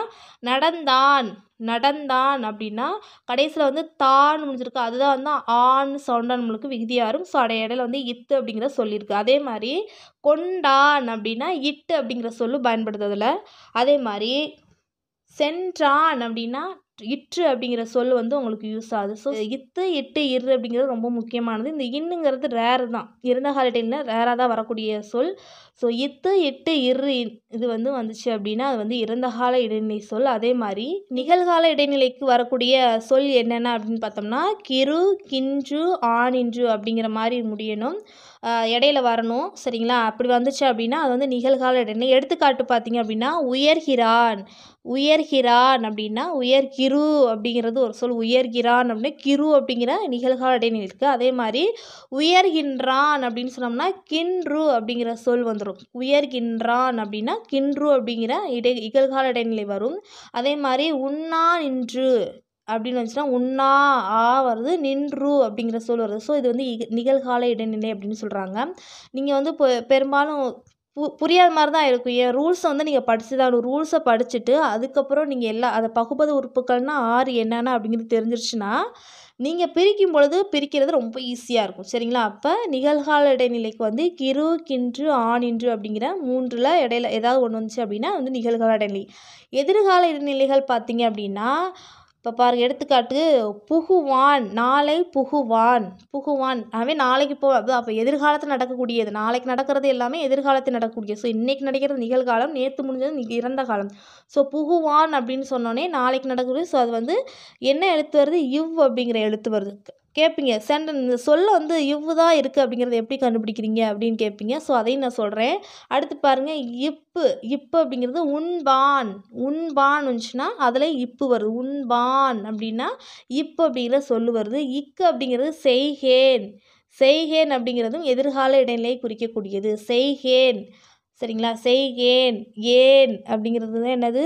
நடந்தான் நடந்தான் அப்படின்னா கடைசியில் வந்து தான் முடிஞ்சிருக்கு அதுதான் வந்து ஆண் சவுண்டான் நம்மளுக்கு விகுதியாரும் ஸோ அடைய இடையில வந்து இத்து அப்படிங்கிற சொல்லியிருக்கு அதே மாதிரி கொண்டான் அப்படின்னா இட்டு அப்படிங்கிற சொல்லு பயன்படுத்துறதுல அதே மாதிரி சென்றான் அப்படின்னா இற்று அப்படிங்கிற சொல் வந்து உங்களுக்கு யூஸ் ஆகுது ஸோ இத்து இட்டு இரு அப்படிங்கிறது ரொம்ப முக்கியமானது இந்த இன்னுங்கிறது ரேர் தான் இருந்த கால டைமில் ரேராக தான் வரக்கூடிய சொல் ஸோ இத்து இட்டு இரு இது வந்து வந்துச்சு அப்படின்னா அது வந்து இறந்த கால இடைநிலை சொல் அதே மாதிரி நிகழ்கால இடைநிலைக்கு வரக்கூடிய சொல் என்னென்ன அப்படின்னு பார்த்தோம்னா கிரு கிஞ்சு ஆனிஞ்சு அப்படிங்கிற மாதிரி முடியணும் இடையில வரணும் சரிங்களா அப்படி வந்துச்சு அப்படின்னா அது வந்து நிகழ்கால இடைநிலை எடுத்துக்காட்டு பார்த்தீங்க அப்படின்னா உயர்கிறான் உயர்கிறான் அப்படின்னா உயர் கிரு அப்படிங்கிறது ஒரு சொல் உயர்கிறான் அப்படின்னா கிரு அப்படிங்கிற நிகழ்கால இடைநிலை இருக்குது அதே மாதிரி உயர்கின்றான் அப்படின்னு சொன்னோம்னா கின்று அப்படிங்கிற சொல் வந்துடும் உயர்கின்றான் அப்படின்னா கின்று அப்படிங்கிற இடை நிகழ்கால இடைநிலை வரும் அதே மாதிரி உண்ணா நின்று அப்படின்னு வந்துச்சுன்னா உண்ணா ஆ வருது நின்று அப்படிங்கிற சொல் வருது ஸோ இது வந்து நிகழ்கால இடைநிலை அப்படின்னு சொல்கிறாங்க நீங்கள் வந்து பெரும்பாலும் பு புரியாத மாதிரி தான் இருக்கும் ஏன் ரூல்ஸை வந்து நீங்கள் படித்து தான் ரூல்ஸை படிச்சுட்டு அதுக்கப்புறம் நீங்கள் எல்லா அதை பகுப்பது உறுப்புகள்னால் ஆறு என்னென்ன அப்படிங்கிறது தெரிஞ்சிருச்சுன்னா நீங்கள் பிரிக்கும் பொழுது பிரிக்கிறது ரொம்ப ஈஸியாக இருக்கும் சரிங்களா அப்போ நிகழ்கால இடைநிலைக்கு வந்து கிரு கின்று ஆணின்று அப்படிங்கிற மூன்றில் இடையில ஏதாவது ஒன்று வந்துச்சு அப்படின்னா வந்து நிகழ்கால இடைநிலை எதிர்கால இடைநிலைகள் பார்த்தீங்க அப்படின்னா இப்போ பாருங்க எடுத்துக்காட்டு புகுவான் நாளை புகுவான் புகுவான் ஆகவே நாளைக்கு போ அப்போ எதிர்காலத்தில் நடக்கக்கூடியது நாளைக்கு நடக்கிறது எல்லாமே எதிர்காலத்தில் நடக்கக்கூடியது ஸோ இன்றைக்கி நடக்கிறது நிகழ்காலம் நேற்று முடிஞ்சது இறந்த காலம் ஸோ புகுவான் அப்படின்னு சொன்னோன்னே நாளைக்கு நடக்கிறது ஸோ அது வந்து என்ன எழுத்து வருது இவ் அப்படிங்கிற எழுத்து வருது கேட்பீங்க இந்த சொல்ல வந்து இவ்வு தான் இருக்குது அப்படிங்கிறத எப்படி கண்டுபிடிக்கிறீங்க அப்படின்னு கேட்பீங்க ஸோ அதையும் நான் சொல்கிறேன் அடுத்து பாருங்கள் இப்பு இப்பு அப்படிங்கிறது உண்பான் உண்பான் வந்துச்சுன்னா அதில் இப்பு வருது உண்பான் அப்படின்னா இப்பு அப்படிங்கிற சொல்லு வருது இக்கு அப்படிங்கிறது செய்கேன் செய்கேன் அப்படிங்கிறதும் எதிர்கால இடைநிலையை குறிக்கக்கூடியது செய்கேன் சரிங்களா செய்கேன் ஏன் அப்படிங்கிறது தான் என்னது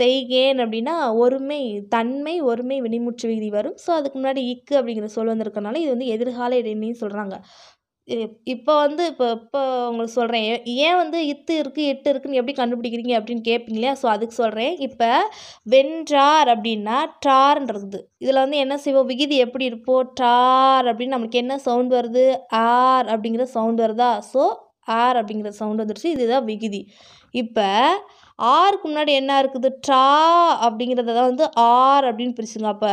செய்கேன் அப்படின்னா ஒருமை தன்மை ஒருமை வினைமுற்று விகுதி வரும் ஸோ அதுக்கு முன்னாடி இக்கு அப்படிங்கிற சொல் வந்திருக்கனால இது வந்து எதிர்கால இடைமைன்னு சொல்கிறாங்க இப்போ வந்து இப்போ இப்போ உங்களுக்கு சொல்கிறேன் ஏன் வந்து இத்து இருக்குது எட்டு இருக்குன்னு எப்படி கண்டுபிடிக்கிறீங்க அப்படின்னு கேட்பீங்களே ஸோ அதுக்கு சொல்கிறேன் இப்போ வென்றார் அப்படின்னா டார்ன்றது இதில் வந்து என்ன செய்வோம் விகிதி எப்படி இருப்போம் டார் அப்படின்னு நம்மளுக்கு என்ன சவுண்ட் வருது ஆர் அப்படிங்கிற சவுண்ட் வருதா ஸோ ஆர் அப்படிங்கிற சவுண்ட் வந்துடுச்சு இதுதான் விகிதி இப்போ ஆருக்கு முன்னாடி என்ன இருக்குது ட்ரா அப்படிங்கிறத தான் வந்து ஆர் அப்படின்னு பிரிச்சுங்க அப்போ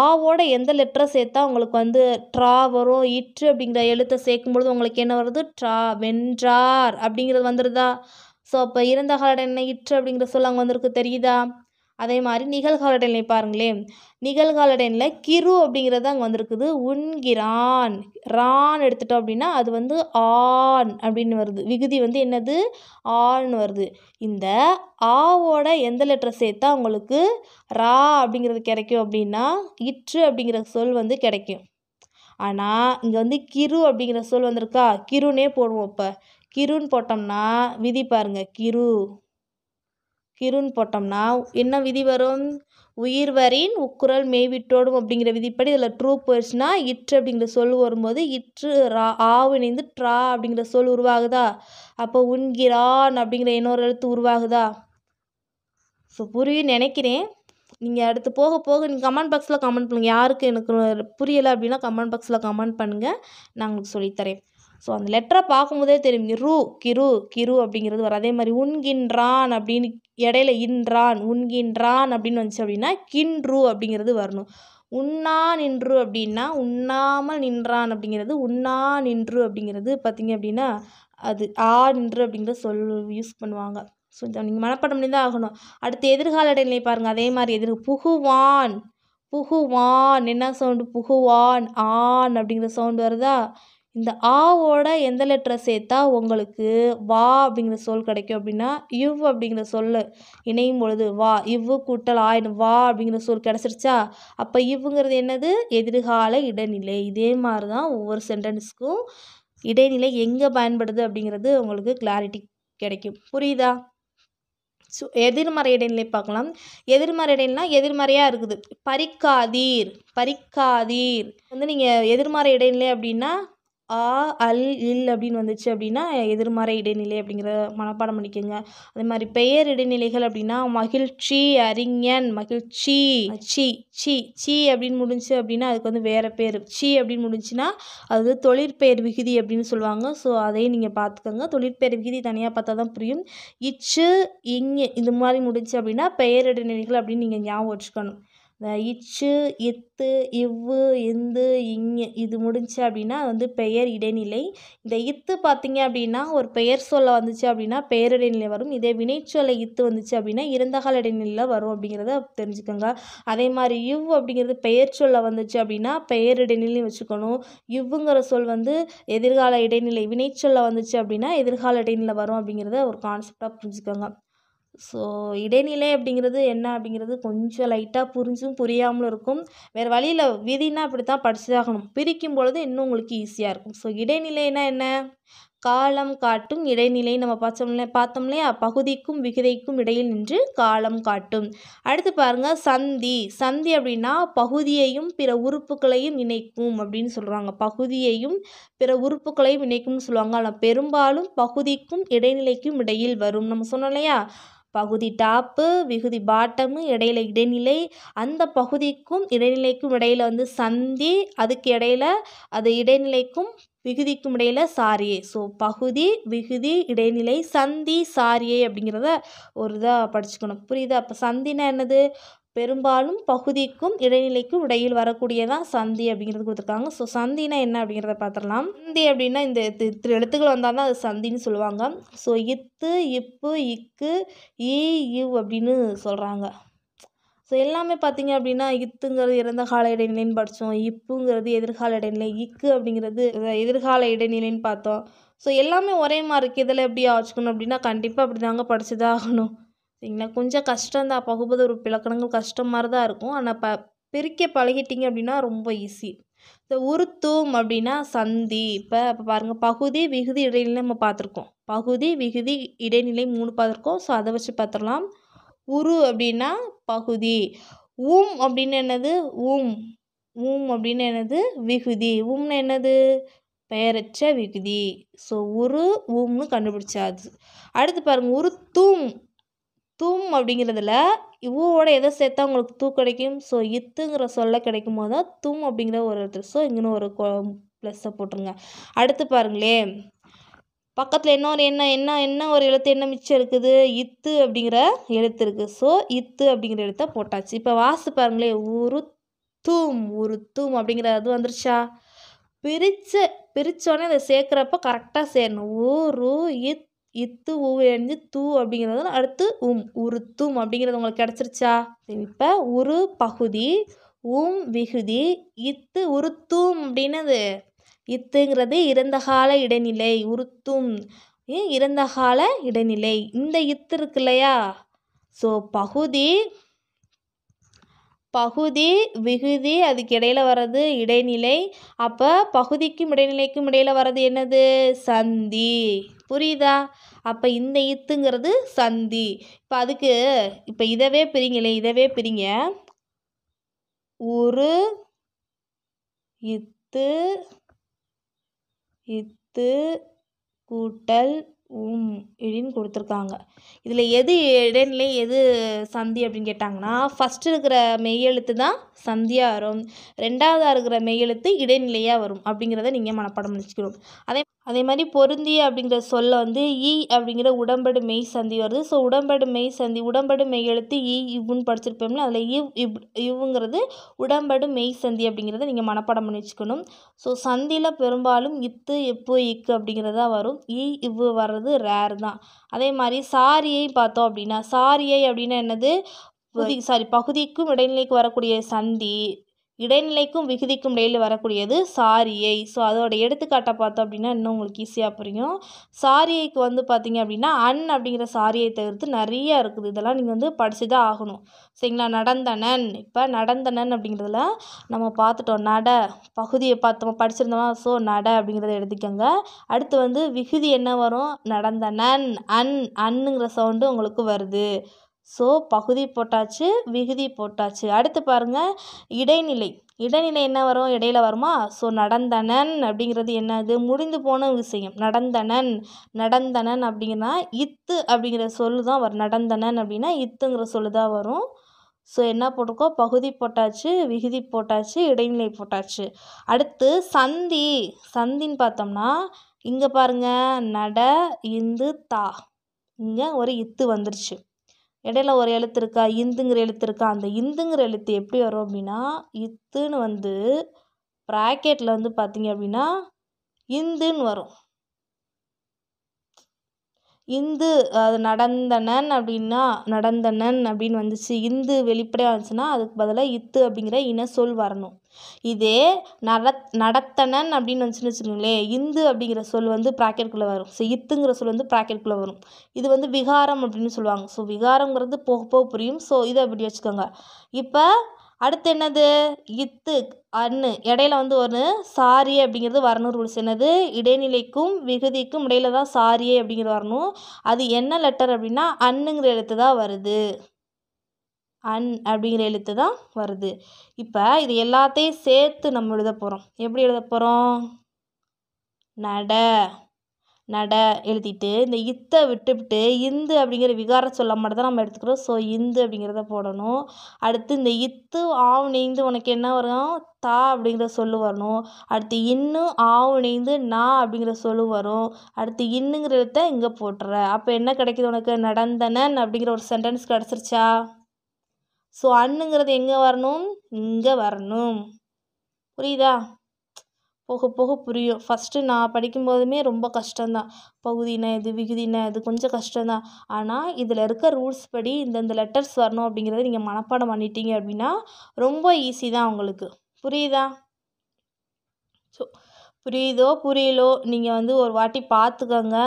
ஆவோட எந்த லெட்டரை சேர்த்தா உங்களுக்கு வந்து ட்ரா வரும் இற்று அப்படிங்கிற எழுத்தை சேர்க்கும்பொழுது உங்களுக்கு என்ன வருது ட்ரா வென்றார் அப்படிங்கிறது வந்துடுதா ஸோ அப்போ இறந்த காலட என்ன இற்று அப்படிங்கிற சொல் அங்கே வந்திருக்கு தெரியுதா அதே மாதிரி நிகழ்காலடனை பாருங்களேன் நிகழ்காலடனில் கிரு அப்படிங்கிறது அங்கே வந்திருக்குது உண்கிறான் ரான் எடுத்துட்டோம் அப்படின்னா அது வந்து ஆண் அப்படின்னு வருது விகுதி வந்து என்னது ஆண் வருது இந்த ஆவோட எந்த லெட்டரை சேர்த்தா உங்களுக்கு ரா அப்படிங்கிறது கிடைக்கும் அப்படின்னா இற்று அப்படிங்கிற சொல் வந்து கிடைக்கும் ஆனால் இங்கே வந்து கிரு அப்படிங்கிற சொல் வந்திருக்கா கிருனே போடுவோம் இப்போ கிருன்னு போட்டோம்னா விதி பாருங்கள் கிரு கிருன்னு போட்டோம்னா என்ன விதி வரும் உயிர் வரின் உக்குரல் மெய்விட்டோடும் அப்படிங்கிற விதிப்படி இதில் ட்ரூ போயிடுச்சுன்னா இற்று அப்படிங்கிற சொல் வரும்போது இற்று ரா ஆவு இணைந்து ட்ரா அப்படிங்கிற சொல் உருவாகுதா அப்போ உண்கிறான் அப்படிங்கிற இன்னொரு எழுத்து உருவாகுதா ஸோ புரியும் நினைக்கிறேன் நீங்கள் அடுத்து போக போக நீங்கள் கமெண்ட் பாக்ஸில் கமெண்ட் பண்ணுங்கள் யாருக்கு எனக்கு புரியலை அப்படின்னா கமெண்ட் பாக்ஸில் கமெண்ட் பண்ணுங்கள் நான் உங்களுக்கு சொல்லித்தரேன் ஸோ அந்த லெட்டரை பார்க்கும்போதே தெரியும் இரு கிரு கிரு அப்படிங்கிறது வரும் அதே மாதிரி உண்கின்றான் அப்படின்னு இடையில இன்றான் உண்கின்றான் அப்படின்னு வந்துச்சு அப்படின்னா கின்று அப்படிங்கிறது வரணும் உண்ணா நின்று அப்படின்னா உண்ணாமல் நின்றான் அப்படிங்கிறது உண்ணா நின்று அப்படிங்கிறது பார்த்தீங்க அப்படின்னா அது ஆ நின்று அப்படிங்கிற சொல் யூஸ் பண்ணுவாங்க ஸோ நீங்கள் மனப்பாடம் பண்ணி தான் ஆகணும் அடுத்து எதிர்கால இடைநிலை பாருங்கள் அதே மாதிரி எதிர் புகுவான் புகுவான் என்ன சவுண்டு புகுவான் ஆன் அப்படிங்கிற சவுண்டு வருதா இந்த ஆவோட எந்த லெட்டரை சேர்த்தா உங்களுக்கு வா அப்படிங்கிற சொல் கிடைக்கும் அப்படின்னா இவ் அப்படிங்கிற சொல் இணையும் பொழுது வா இவ்வு கூட்டல் ஆயிடும் வா அப்படிங்கிற சொல் கிடச்சிருச்சா அப்போ இவ்வுங்கிறது என்னது எதிர்கால இடைநிலை இதே மாதிரி தான் ஒவ்வொரு சென்டென்ஸ்க்கும் இடைநிலை எங்கே பயன்படுது அப்படிங்கிறது உங்களுக்கு கிளாரிட்டி கிடைக்கும் புரியுதா ஸோ எதிர்மறை இடைநிலை பார்க்கலாம் எதிர்மறை இடைநிலை எதிர்மறையாக இருக்குது பறிக்காதீர் பறிக்காதீர் வந்து நீங்கள் எதிர்மறை இடைநிலை அப்படின்னா ஆ அல் இல் அப்படின்னு வந்துச்சு அப்படின்னா எதிர்மறை இடைநிலை அப்படிங்கிற மனப்பாடம் பண்ணிக்கோங்க அதே மாதிரி பெயர் இடைநிலைகள் அப்படின்னா மகிழ்ச்சி அறிஞன் மகிழ்ச்சி சி சி சி அப்படின்னு முடிஞ்சு அப்படின்னா அதுக்கு வந்து வேறு பேர் சி அப்படின்னு முடிஞ்சுன்னா அது தொழிற்பெயர் விகுதி அப்படின்னு சொல்லுவாங்க ஸோ அதையும் நீங்கள் பார்த்துக்கோங்க தொழிற்பெயர் விகுதி தனியாக பார்த்தா தான் புரியும் இச்சு இங்கே இது மாதிரி முடிஞ்சு அப்படின்னா பெயர் இடைநிலைகள் அப்படின்னு நீங்கள் ஞாபகம் வச்சுக்கணும் இந்த இச்சு இத்து இவ்வு இந்து இங் இது முடிஞ்சு அப்படின்னா அது வந்து பெயர் இடைநிலை இந்த இத்து பார்த்தீங்க அப்படின்னா ஒரு பெயர் சொல்ல வந்துச்சு அப்படின்னா பெயர் இடைநிலை வரும் இதே வினைச்சொல்லை இத்து வந்துச்சு அப்படின்னா இறந்தகால இடைநிலையில் வரும் அப்படிங்கிறத தெரிஞ்சுக்கோங்க அதே மாதிரி இவ் அப்படிங்கிறது பெயர் சொல்ல வந்துச்சு அப்படின்னா பெயர் இடைநிலையும் வச்சுக்கணும் இவ்வுங்கிற சொல் வந்து எதிர்கால இடைநிலை வினைச்சொல்ல வந்துச்சு அப்படின்னா எதிர்கால இடைநிலை வரும் அப்படிங்கிறத ஒரு கான்செப்டாக புரிஞ்சுக்கோங்க ஸோ இடைநிலை அப்படிங்கிறது என்ன அப்படிங்கிறது கொஞ்சம் லைட்டாக புரிஞ்சும் புரியாமலும் இருக்கும் வேறு வழியில் விதினா அப்படி தான் படிச்சதாகணும் ஆகணும் பிரிக்கும் பொழுது இன்னும் உங்களுக்கு ஈஸியாக இருக்கும் ஸோ இடைநிலைனா என்ன காலம் காட்டும் இடைநிலை நம்ம பார்த்தோம்ல பார்த்தோம் இல்லையா பகுதிக்கும் விகுதிக்கும் இடையில் நின்று காலம் காட்டும் அடுத்து பாருங்கள் சந்தி சந்தி அப்படின்னா பகுதியையும் பிற உறுப்புகளையும் இணைக்கும் அப்படின்னு சொல்கிறாங்க பகுதியையும் பிற உறுப்புகளையும் இணைக்கும்னு சொல்லுவாங்க ஆனால் பெரும்பாலும் பகுதிக்கும் இடைநிலைக்கும் இடையில் வரும் நம்ம சொன்னோம் இல்லையா பகுதி டாப்பு விகுதி பாட்டமு இடையில இடைநிலை அந்த பகுதிக்கும் இடைநிலைக்கும் இடையில் வந்து சந்தி அதுக்கு இடையில அது இடைநிலைக்கும் விகுதிக்கும் இடையில் சாரியே ஸோ பகுதி விகுதி இடைநிலை சந்தி சாரியே அப்படிங்கிறத ஒரு இதாக படிச்சுக்கணும் புரியுதா அப்போ சந்தினா என்னது பெரும்பாலும் பகுதிக்கும் இடைநிலைக்கும் இடையில் வரக்கூடியதான் சந்தி அப்படிங்கிறது கொடுத்துருக்காங்க ஸோ சந்தினா என்ன அப்படிங்கிறத பார்த்துடலாம் சந்தி அப்படின்னா இந்த திரு எழுத்துக்கள் வந்தால் தான் அது சந்தின்னு சொல்லுவாங்க ஸோ இத்து இப்பு இக்கு ஈ யு அப்படின்னு சொல்கிறாங்க ஸோ எல்லாமே பார்த்தீங்க அப்படின்னா இத்துங்கிறது இறந்த கால இடைநிலைன்னு படித்தோம் இப்புங்கிறது எதிர்கால இடைநிலை இக்கு அப்படிங்கிறது எதிர்கால இடைநிலைன்னு பார்த்தோம் ஸோ எல்லாமே ஒரே மாதிரி இருக்குது இதில் எப்படி ஆச்சுக்கணும் அப்படின்னா கண்டிப்பாக அப்படி தாங்க படித்து தான் ஆகணும் சரிங்களா கொஞ்சம் கஷ்டம்தான் பகுபத உறுப்பு இலக்கணங்கள் கஷ்டமாக தான் இருக்கும் ஆனால் ப பிரிக்க பழகிட்டிங்க அப்படின்னா ரொம்ப ஈஸி இந்த உருத்தும் அப்படின்னா சந்தி இப்போ இப்போ பாருங்கள் பகுதி விகுதி இடைநிலை நம்ம பார்த்துருக்கோம் பகுதி விகுதி இடைநிலை மூணு பார்த்துருக்கோம் ஸோ அதை வச்சு பார்த்துடலாம் உரு அப்படின்னா பகுதி ஊம் அப்படின்னு என்னது ஊம் ஊம் அப்படின்னு என்னது விகுதி ஊம்னு என்னது பெயரச்ச விகுதி ஸோ உரு ஊம்னு கண்டுபிடிச்சாது அடுத்து பாருங்கள் உரு தூம் தூம் அப்படிங்கிறதுல இவ்வோட எதை சேர்த்தா உங்களுக்கு தூ கிடைக்கும் ஸோ இத்துங்கிற சொல்ல கிடைக்கும் போது தான் தூம் அப்படிங்கிற ஒரு எழுத்து ஸோ இங்கேன்னு ஒரு ப்ளஸ்ஸை போட்டுருங்க அடுத்து பாருங்களேன் பக்கத்தில் என்ன ஒரு என்ன என்ன என்ன ஒரு எழுத்து என்ன மிச்சம் இருக்குது இத்து அப்படிங்கிற எழுத்து இருக்குது ஸோ இத்து அப்படிங்கிற எழுத்தை போட்டாச்சு இப்போ வாசு பாருங்களேன் உரு தூம் ஒரு தூம் அப்படிங்கிற அது வந்துருச்சா பிரித்து பிரித்தோடனே அதை சேர்க்குறப்ப கரெக்டாக சேரணும் ஊரு இத் இத்து ஊவிலேருந்து தூ அப்படிங்கிறது அடுத்து உம் உருத்தும் அப்படிங்கிறது உங்களுக்கு கிடச்சிருச்சா இப்போ உரு பகுதி உம் விகுதி இத்து உருத்தும் அப்படின்னது இத்துங்கிறது இறந்த கால இடைநிலை உருத்தும் இறந்த கால இடைநிலை இந்த இத்து இருக்கு இல்லையா ஸோ பகுதி பகுதி விகுதி அதுக்கு இடையில் வர்றது இடைநிலை அப்போ பகுதிக்கும் இடைநிலைக்கும் இடையில் வர்றது என்னது சந்தி புரியுதா அப்போ இந்த இத்துங்கிறது சந்தி இப்போ அதுக்கு இப்போ இதவே பிரிங்களே இதவே பிரிங்க ஒரு இத்து இத்து கூட்டல் உம் இப்படின்னு கொடுத்துருக்காங்க இதில் எது இடைநிலை எது சந்தி அப்படின்னு கேட்டாங்கன்னா ஃபஸ்ட்டு இருக்கிற மெய்யெழுத்து தான் சந்தியாக வரும் ரெண்டாவதாக இருக்கிற மெய்யெழுத்து இடைநிலையாக வரும் அப்படிங்கிறத நீங்கள் மனப்பாடம் நினச்சிக்கணும் அதே அதே மாதிரி பொருந்திய அப்படிங்கிற சொல்ல வந்து ஈ அப்படிங்கிற உடம்படு மெய் சந்தி வருது ஸோ உடம்படு மெய் சந்தி உடம்படு மெய் எழுத்து ஈ இவ்வுன்னு படிச்சிருப்போம்ல அதில் இவ் இவ் இவ்வுங்கிறது உடம்படு மெய் சந்தி அப்படிங்கிறத நீங்கள் மனப்பாடம் பண்ணி வச்சுக்கணும் ஸோ சந்தியில் பெரும்பாலும் இத்து இப்பு இக்கு அப்படிங்கிறதா வரும் ஈ இவ்வு வர்றது ரேர் தான் அதே மாதிரி சாரியை பார்த்தோம் அப்படின்னா சாரியை அப்படின்னா என்னது சாரி பகுதிக்கும் இடைநிலைக்கு வரக்கூடிய சந்தி இடைநிலைக்கும் விகுதிக்கும் இடையில் வரக்கூடியது சாரியை ஸோ அதோட எடுத்துக்காட்டை பார்த்தோம் அப்படின்னா இன்னும் உங்களுக்கு ஈஸியாக புரியும் சாரியைக்கு வந்து பார்த்தீங்க அப்படின்னா அன் அப்படிங்கிற சாரியை தவிர்த்து நிறைய இருக்குது இதெல்லாம் நீங்கள் வந்து படித்து தான் ஆகணும் சரிங்களா நடந்தனன் இப்போ நடந்தனன் அப்படிங்கிறதுல நம்ம பார்த்துட்டோம் நட பகுதியை பார்த்தோம் படிச்சிருந்தோமா ஸோ நட அப்படிங்கிறத எடுத்துக்கோங்க அடுத்து வந்து விகுதி என்ன வரும் நடந்தனன் அன் அன்னுங்கிற சவுண்டு உங்களுக்கு வருது ஸோ பகுதி போட்டாச்சு விகுதி போட்டாச்சு அடுத்து பாருங்கள் இடைநிலை இடைநிலை என்ன வரும் இடையில் வருமா ஸோ நடந்தனன் அப்படிங்கிறது என்னது முடிந்து போன விஷயம் நடந்தனன் நடந்தனன் அப்படிங்கன்னா இத்து அப்படிங்கிற சொல் தான் வரும் நடந்தனன் அப்படின்னா இத்துங்கிற சொல் தான் வரும் ஸோ என்ன போட்டிருக்கோ பகுதி போட்டாச்சு விகுதி போட்டாச்சு இடைநிலை போட்டாச்சு அடுத்து சந்தி சந்தின்னு பார்த்தோம்னா இங்கே பாருங்கள் நட இந்து தா இங்கே ஒரு இத்து வந்துருச்சு இடையில ஒரு எழுத்து இருக்கா இந்துங்கிற எழுத்து இருக்கா அந்த இந்துங்கிற எழுத்து எப்படி வரும் அப்படின்னா இத்துன்னு வந்து ப்ராக்கெட்டில் வந்து பார்த்திங்க அப்படின்னா இந்துன்னு வரும் இந்து அது நடந்தனன் அப்படின்னா நடந்தனன் அப்படின்னு வந்துச்சு இந்து வெளிப்படையாக வந்துச்சுன்னா அதுக்கு பதிலாக இத்து அப்படிங்கிற இன சொல் வரணும் இதே நடத் நடத்தனன் அப்படின்னு வந்துச்சுன்னு வச்சுக்கோங்களேன் இந்து அப்படிங்கிற சொல் வந்து ப்ராக்கெட்குள்ளே வரும் ஸோ இத்துங்கிற சொல் வந்து ப்ராக்கெட்குள்ளே வரும் இது வந்து விகாரம் அப்படின்னு சொல்லுவாங்க ஸோ விகாரங்கிறது போக போக புரியும் ஸோ இதை அப்படி வச்சுக்கோங்க இப்போ அடுத்து என்னது இத்து அன்னு இடையில வந்து ஒன்று சாரி அப்படிங்கிறது வரணும் ரூல்ஸ் என்னது இடைநிலைக்கும் விகுதிக்கும் இடையில தான் சாரியை அப்படிங்கிறது வரணும் அது என்ன லெட்டர் அப்படின்னா அண்ணுங்கிற எழுத்து தான் வருது அன் அப்படிங்கிற எழுத்து தான் வருது இப்போ இது எல்லாத்தையும் சேர்த்து நம்ம எழுத போகிறோம் எப்படி எழுத போகிறோம் நட நட எழுதிட்டு இந்த இத்தை விட்டுவிட்டு இந்து அப்படிங்கிற விகார சொல்ல மட்டும் தான் நம்ம எடுத்துக்கிறோம் ஸோ இந்து அப்படிங்கிறத போடணும் அடுத்து இந்த இத்து ஆவு நெய்ந்து உனக்கு என்ன வரும் தா அப்படிங்கிற சொல்லு வரணும் அடுத்து இன்னும் ஆவு நெய்ந்து நா அப்படிங்கிற சொல்லு வரும் அடுத்து இன்னுங்கிற எழுத்த இங்கே போட்டுற அப்போ என்ன கிடைக்கிது உனக்கு நடந்தனன் அப்படிங்கிற ஒரு சென்டென்ஸ் கிடச்சிருச்சா ஸோ அண்ணுங்கிறது எங்கே வரணும் இங்கே வரணும் புரியுதா போக போக புரியும் ஃபஸ்ட்டு நான் படிக்கும்போதுமே ரொம்ப கஷ்டம்தான் பகுதினா இது விகுதினா இது கொஞ்சம் கஷ்டம்தான் ஆனால் இதில் இருக்க ரூல்ஸ் படி இந்தந்த லெட்டர்ஸ் வரணும் அப்படிங்கிறத நீங்கள் மனப்பாடம் பண்ணிட்டீங்க அப்படின்னா ரொம்ப ஈஸி தான் உங்களுக்கு புரியுதா ஸோ புரியுதோ புரியலோ நீங்கள் வந்து ஒரு வாட்டி பார்த்துக்கோங்க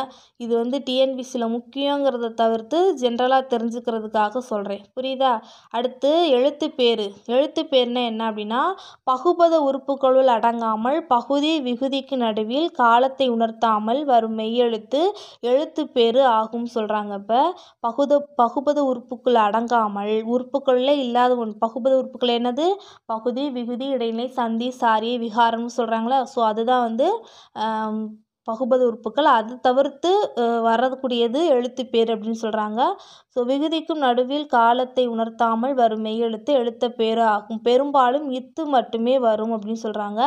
இது வந்து டிஎன்பிசியில் முக்கியங்கிறத தவிர்த்து ஜென்ரலாக தெரிஞ்சுக்கிறதுக்காக சொல்கிறேன் புரியுதா அடுத்து எழுத்து பேர் எழுத்து பேர்னா என்ன அப்படின்னா பகுபத உறுப்புகளுள் அடங்காமல் பகுதி விகுதிக்கு நடுவில் காலத்தை உணர்த்தாமல் வரும் மெய்யெழுத்து எழுத்து பேர் ஆகும் சொல்கிறாங்க இப்போ பகுத பகுபத உறுப்புக்குள் அடங்காமல் உறுப்புகளில் இல்லாத ஒன்று பகுபத உறுப்புகள் என்னது பகுதி விகுதி இடைநிலை சந்தி சாரி விகாரம்னு சொல்கிறாங்களா ஸோ அதுதான் வந்து பகுபது உறுப்புகள் அது தவிர்த்து வரக்கூடியது எழுத்து பேர் அப்படின்னு சொல்கிறாங்க ஸோ விகுதிக்கும் நடுவில் காலத்தை உணர்த்தாமல் வரும் மெய்யெழுத்து எழுத்த பேர் ஆகும் பெரும்பாலும் இத்து மட்டுமே வரும் அப்படின்னு சொல்கிறாங்க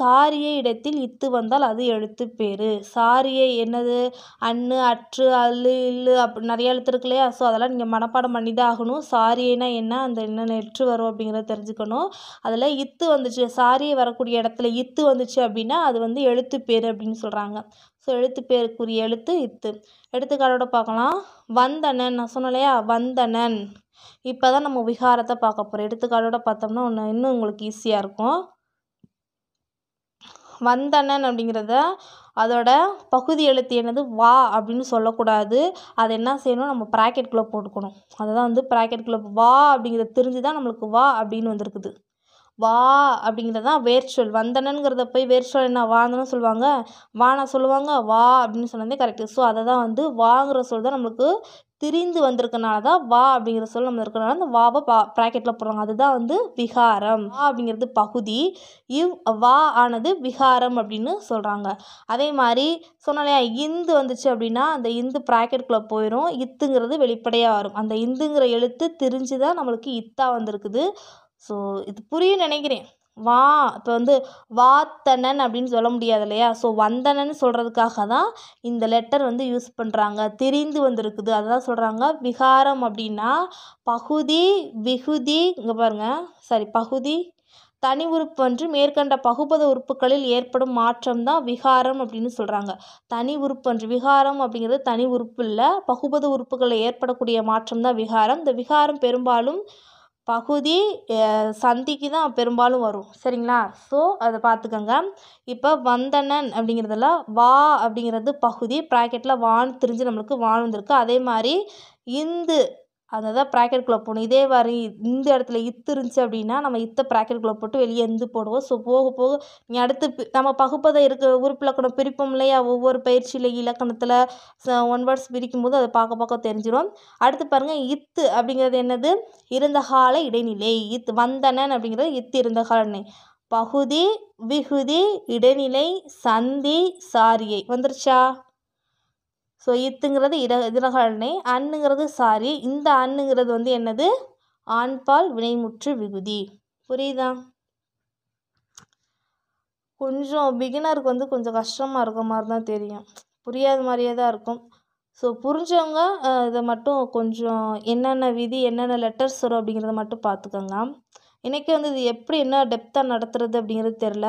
சாரிய இடத்தில் இத்து வந்தால் அது எழுத்து பேர் சாரிய என்னது அண்ணு அற்று அல்லு இல்லு அப்படி நிறைய எழுத்து இருக்கு இல்லையா ஸோ அதெல்லாம் நீங்கள் மனப்பாடம் பண்ணி தான் ஆகணும் சாரியனா என்ன அந்த என்ன நெற்று வரும் அப்படிங்கிறத தெரிஞ்சுக்கணும் அதில் இத்து வந்துச்சு சாரியை வரக்கூடிய இடத்துல இத்து வந்துச்சு அப்படின்னா அது வந்து எழுத்து பேர் அப்படின்னு சொல்கிறாங்க சொல்லுவாங்க ஸோ எழுத்து பேருக்குரிய எழுத்து இத்து எடுத்துக்காட்டோட பார்க்கலாம் வந்தனன் நான் சொன்னேன் இல்லையா வந்தனன் இப்போ தான் நம்ம விகாரத்தை பார்க்க போகிறோம் எடுத்துக்காட்டோட பார்த்தோம்னா ஒன்று இன்னும் உங்களுக்கு ஈஸியாக இருக்கும் வந்தனன் அப்படிங்கிறத அதோட பகுதி எழுத்து என்னது வா அப்படின்னு சொல்லக்கூடாது அதை என்ன செய்யணும் நம்ம ப்ராக்கெட் குள்ளே போட்டுக்கணும் அதை தான் வந்து குள்ளே வா அப்படிங்கிறத தெரிஞ்சு தான் நம்மளுக்கு வா அப்படின்னு வந்திருக்குது வா அப்படிங்கிறது தான் வேர்ச்சொல் வந்தனங்கிறத போய் வேர்ச்சொல் என்ன வாந்தனம் சொல்லுவாங்க வானா சொல்லுவாங்க வா அப்படின்னு சொன்னதே கரெக்டு ஸோ அதை தான் வந்து வாங்கிற சொல் தான் நம்மளுக்கு திரிந்து வந்திருக்கனால தான் வா அப்படிங்கிற சொல் நம்ம இருக்கிறனால அந்த வாவை பா ப்ராக்கெட்டில் போடுறாங்க அதுதான் வந்து விகாரம் வா அப்படிங்கிறது பகுதி இவ் வா ஆனது விகாரம் அப்படின்னு சொல்கிறாங்க அதே மாதிரி சொன்னாலையா இந்து வந்துச்சு அப்படின்னா அந்த இந்து ப்ராக்கெட்டுக்குள்ளே போயிடும் இத்துங்கிறது வெளிப்படையாக வரும் அந்த இந்துங்கிற எழுத்து திரிஞ்சு தான் நம்மளுக்கு இத்தா வந்திருக்குது ஸோ இது புரியும் நினைக்கிறேன் வா இப்போ வந்து வாத்தனன் அப்படின்னு சொல்ல முடியாது இல்லையா ஸோ வந்தனன்னு சொல்கிறதுக்காக தான் இந்த லெட்டர் வந்து யூஸ் பண்ணுறாங்க தெரிந்து வந்திருக்குது அதான் சொல்கிறாங்க விகாரம் அப்படின்னா பகுதி விகுதி இங்கே பாருங்கள் சாரி பகுதி தனி உறுப்பு என்று மேற்கண்ட பகுபத உறுப்புகளில் ஏற்படும் மாற்றம் தான் விகாரம் அப்படின்னு சொல்கிறாங்க தனி உறுப்பு என்று விகாரம் அப்படிங்கிறது தனி உறுப்பு இல்லை பகுபத உறுப்புகளில் ஏற்படக்கூடிய மாற்றம் தான் விகாரம் இந்த விகாரம் பெரும்பாலும் பகுதி சந்திக்கு தான் பெரும்பாலும் வரும் சரிங்களா ஸோ அதை பார்த்துக்கோங்க இப்போ வந்தனன் அப்படிங்கிறதுல வா அப்படிங்கிறது பகுதி ப்ராக்கெட்டில் வான்னு திரிஞ்சு நம்மளுக்கு வான் வந்திருக்கு அதே மாதிரி இந்து அதை தான் ப்ராக்கெட்டுக்குள்ளே போகணும் இதே மாதிரி இந்த இடத்துல இத்து இருந்துச்சு அப்படின்னா நம்ம இத்தை ப்ராக்கெட்டுக்குள்ளே போட்டு வெளியே இருந்து போடுவோம் ஸோ போக போக நீ அடுத்து நம்ம பகுப்பதை இருக்க உறுப்பிலக்கணம் பிரிப்போம் இல்லையா ஒவ்வொரு பயிற்சியில் இலக்கணத்தில் ஒன் வேர்ட்ஸ் பிரிக்கும் போது அதை பார்க்க பார்க்க தெரிஞ்சிடும் அடுத்து பாருங்கள் இத்து அப்படிங்கிறது என்னது இருந்த கால இடைநிலை இத்து வந்தனன் அப்படிங்கிறது இத்து இருந்த கால பகுதி விகுதி இடைநிலை சந்தி சாரியை வந்துருச்சா ஸோ இத்துங்கிறது இட இடகால்னை அண்ணுங்கிறது சாரி இந்த அண்ணுங்கிறது வந்து என்னது ஆண்பால் வினைமுற்று விகுதி புரியுதா கொஞ்சம் பிகினருக்கு வந்து கொஞ்சம் கஷ்டமாக இருக்க மாதிரி தான் தெரியும் புரியாத மாதிரியே தான் இருக்கும் ஸோ புரிஞ்சவங்க இதை மட்டும் கொஞ்சம் என்னென்ன விதி என்னென்ன லெட்டர்ஸ் வரும் அப்படிங்கிறத மட்டும் பார்த்துக்கோங்க இன்றைக்கி வந்து இது எப்படி என்ன டெப்த்தாக நடத்துகிறது அப்படிங்கிறது தெரில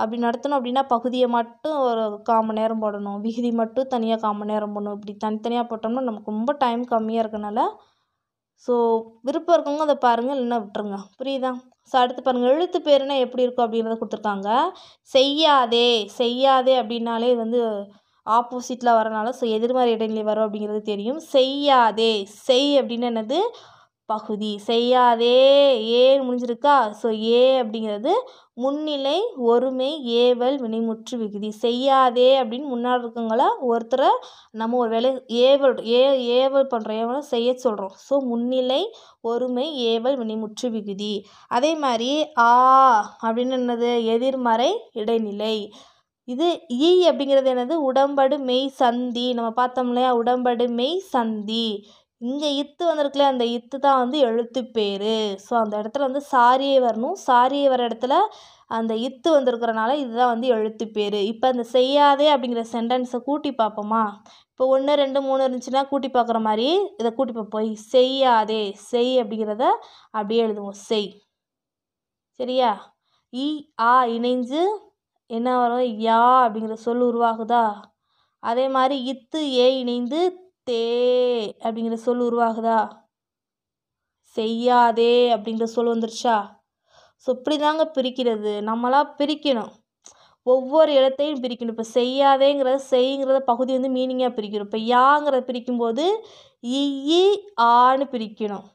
அப்படி நடத்தினோம் அப்படின்னா பகுதியை மட்டும் ஒரு கால் மணி நேரம் போடணும் விகுதி மட்டும் தனியாக கால் மணி நேரம் போடணும் இப்படி தனித்தனியாக போட்டோம்னா நமக்கு ரொம்ப டைம் கம்மியாக இருக்கனால ஸோ விருப்பம் இருக்கவங்க அதை பாருங்கள் இல்லைன்னா விட்டுருங்க புரியுதா ஸோ அடுத்து பாருங்கள் எழுத்து பேருனா எப்படி இருக்கும் அப்படிங்கிறத கொடுத்துருக்காங்க செய்யாதே செய்யாதே அப்படின்னாலே வந்து ஆப்போசிட்டில் வரனால ஸோ எதிர்மறை இடைநிலை வரும் அப்படிங்கிறது தெரியும் செய்யாதே செய் அப்படின்னு என்னது பகுதி செய்யாதே ஏ முடிஞ்சிருக்கா ஸோ ஏ அப்படிங்கிறது முன்னிலை ஒருமை ஏவல் வினைமுற்று விகுதி செய்யாதே அப்படின்னு முன்னாடி இருக்கவங்கள ஒருத்தரை நம்ம ஒரு வேலை ஏவல் ஏ ஏவல் பண்ணுற ஏவல் செய்ய சொல்கிறோம் ஸோ முன்னிலை ஒருமை ஏவல் வினைமுற்று விகுதி அதே மாதிரி ஆ அப்படின்னு என்னது எதிர்மறை இடைநிலை இது ஈ அப்படிங்கிறது என்னது உடம்படு மெய் சந்தி நம்ம பார்த்தோம் இல்லையா உடம்படு மெய் சந்தி இங்கே இத்து வந்திருக்குல்ல அந்த இத்து தான் வந்து எழுத்து பேர் ஸோ அந்த இடத்துல வந்து சாரியை வரணும் சாரியை வர இடத்துல அந்த இத்து வந்திருக்கிறனால இதுதான் வந்து எழுத்து பேர் இப்போ அந்த செய்யாதே அப்படிங்கிற சென்டென்ஸை கூட்டி பார்ப்போமா இப்போ ஒன்று ரெண்டு மூணு இருந்துச்சுன்னா கூட்டி பார்க்குற மாதிரி இதை கூட்டி பார்ப்போம் செய்யாதே செய் அப்படிங்கிறத அப்படியே எழுதுவோம் செய் சரியா இ ஆ இணைஞ்சு என்ன வரும் யா அப்படிங்கிற சொல் உருவாகுதா அதே மாதிரி இத்து ஏ இணைந்து தே அப்படிங்கிற சொல் உருவாகுதா செய்யாதே அப்படிங்கிற சொல் வந்துருச்சா ஸோ இப்படி தாங்க பிரிக்கிறது நம்மளாக பிரிக்கணும் ஒவ்வொரு இடத்தையும் பிரிக்கணும் இப்போ செய்யாதேங்கிறத செய்ங்கிறத பகுதி வந்து மீனிங்காக பிரிக்கணும் இப்போ யாங்கிறத பிரிக்கும்போது இ ஆன்னு பிரிக்கணும்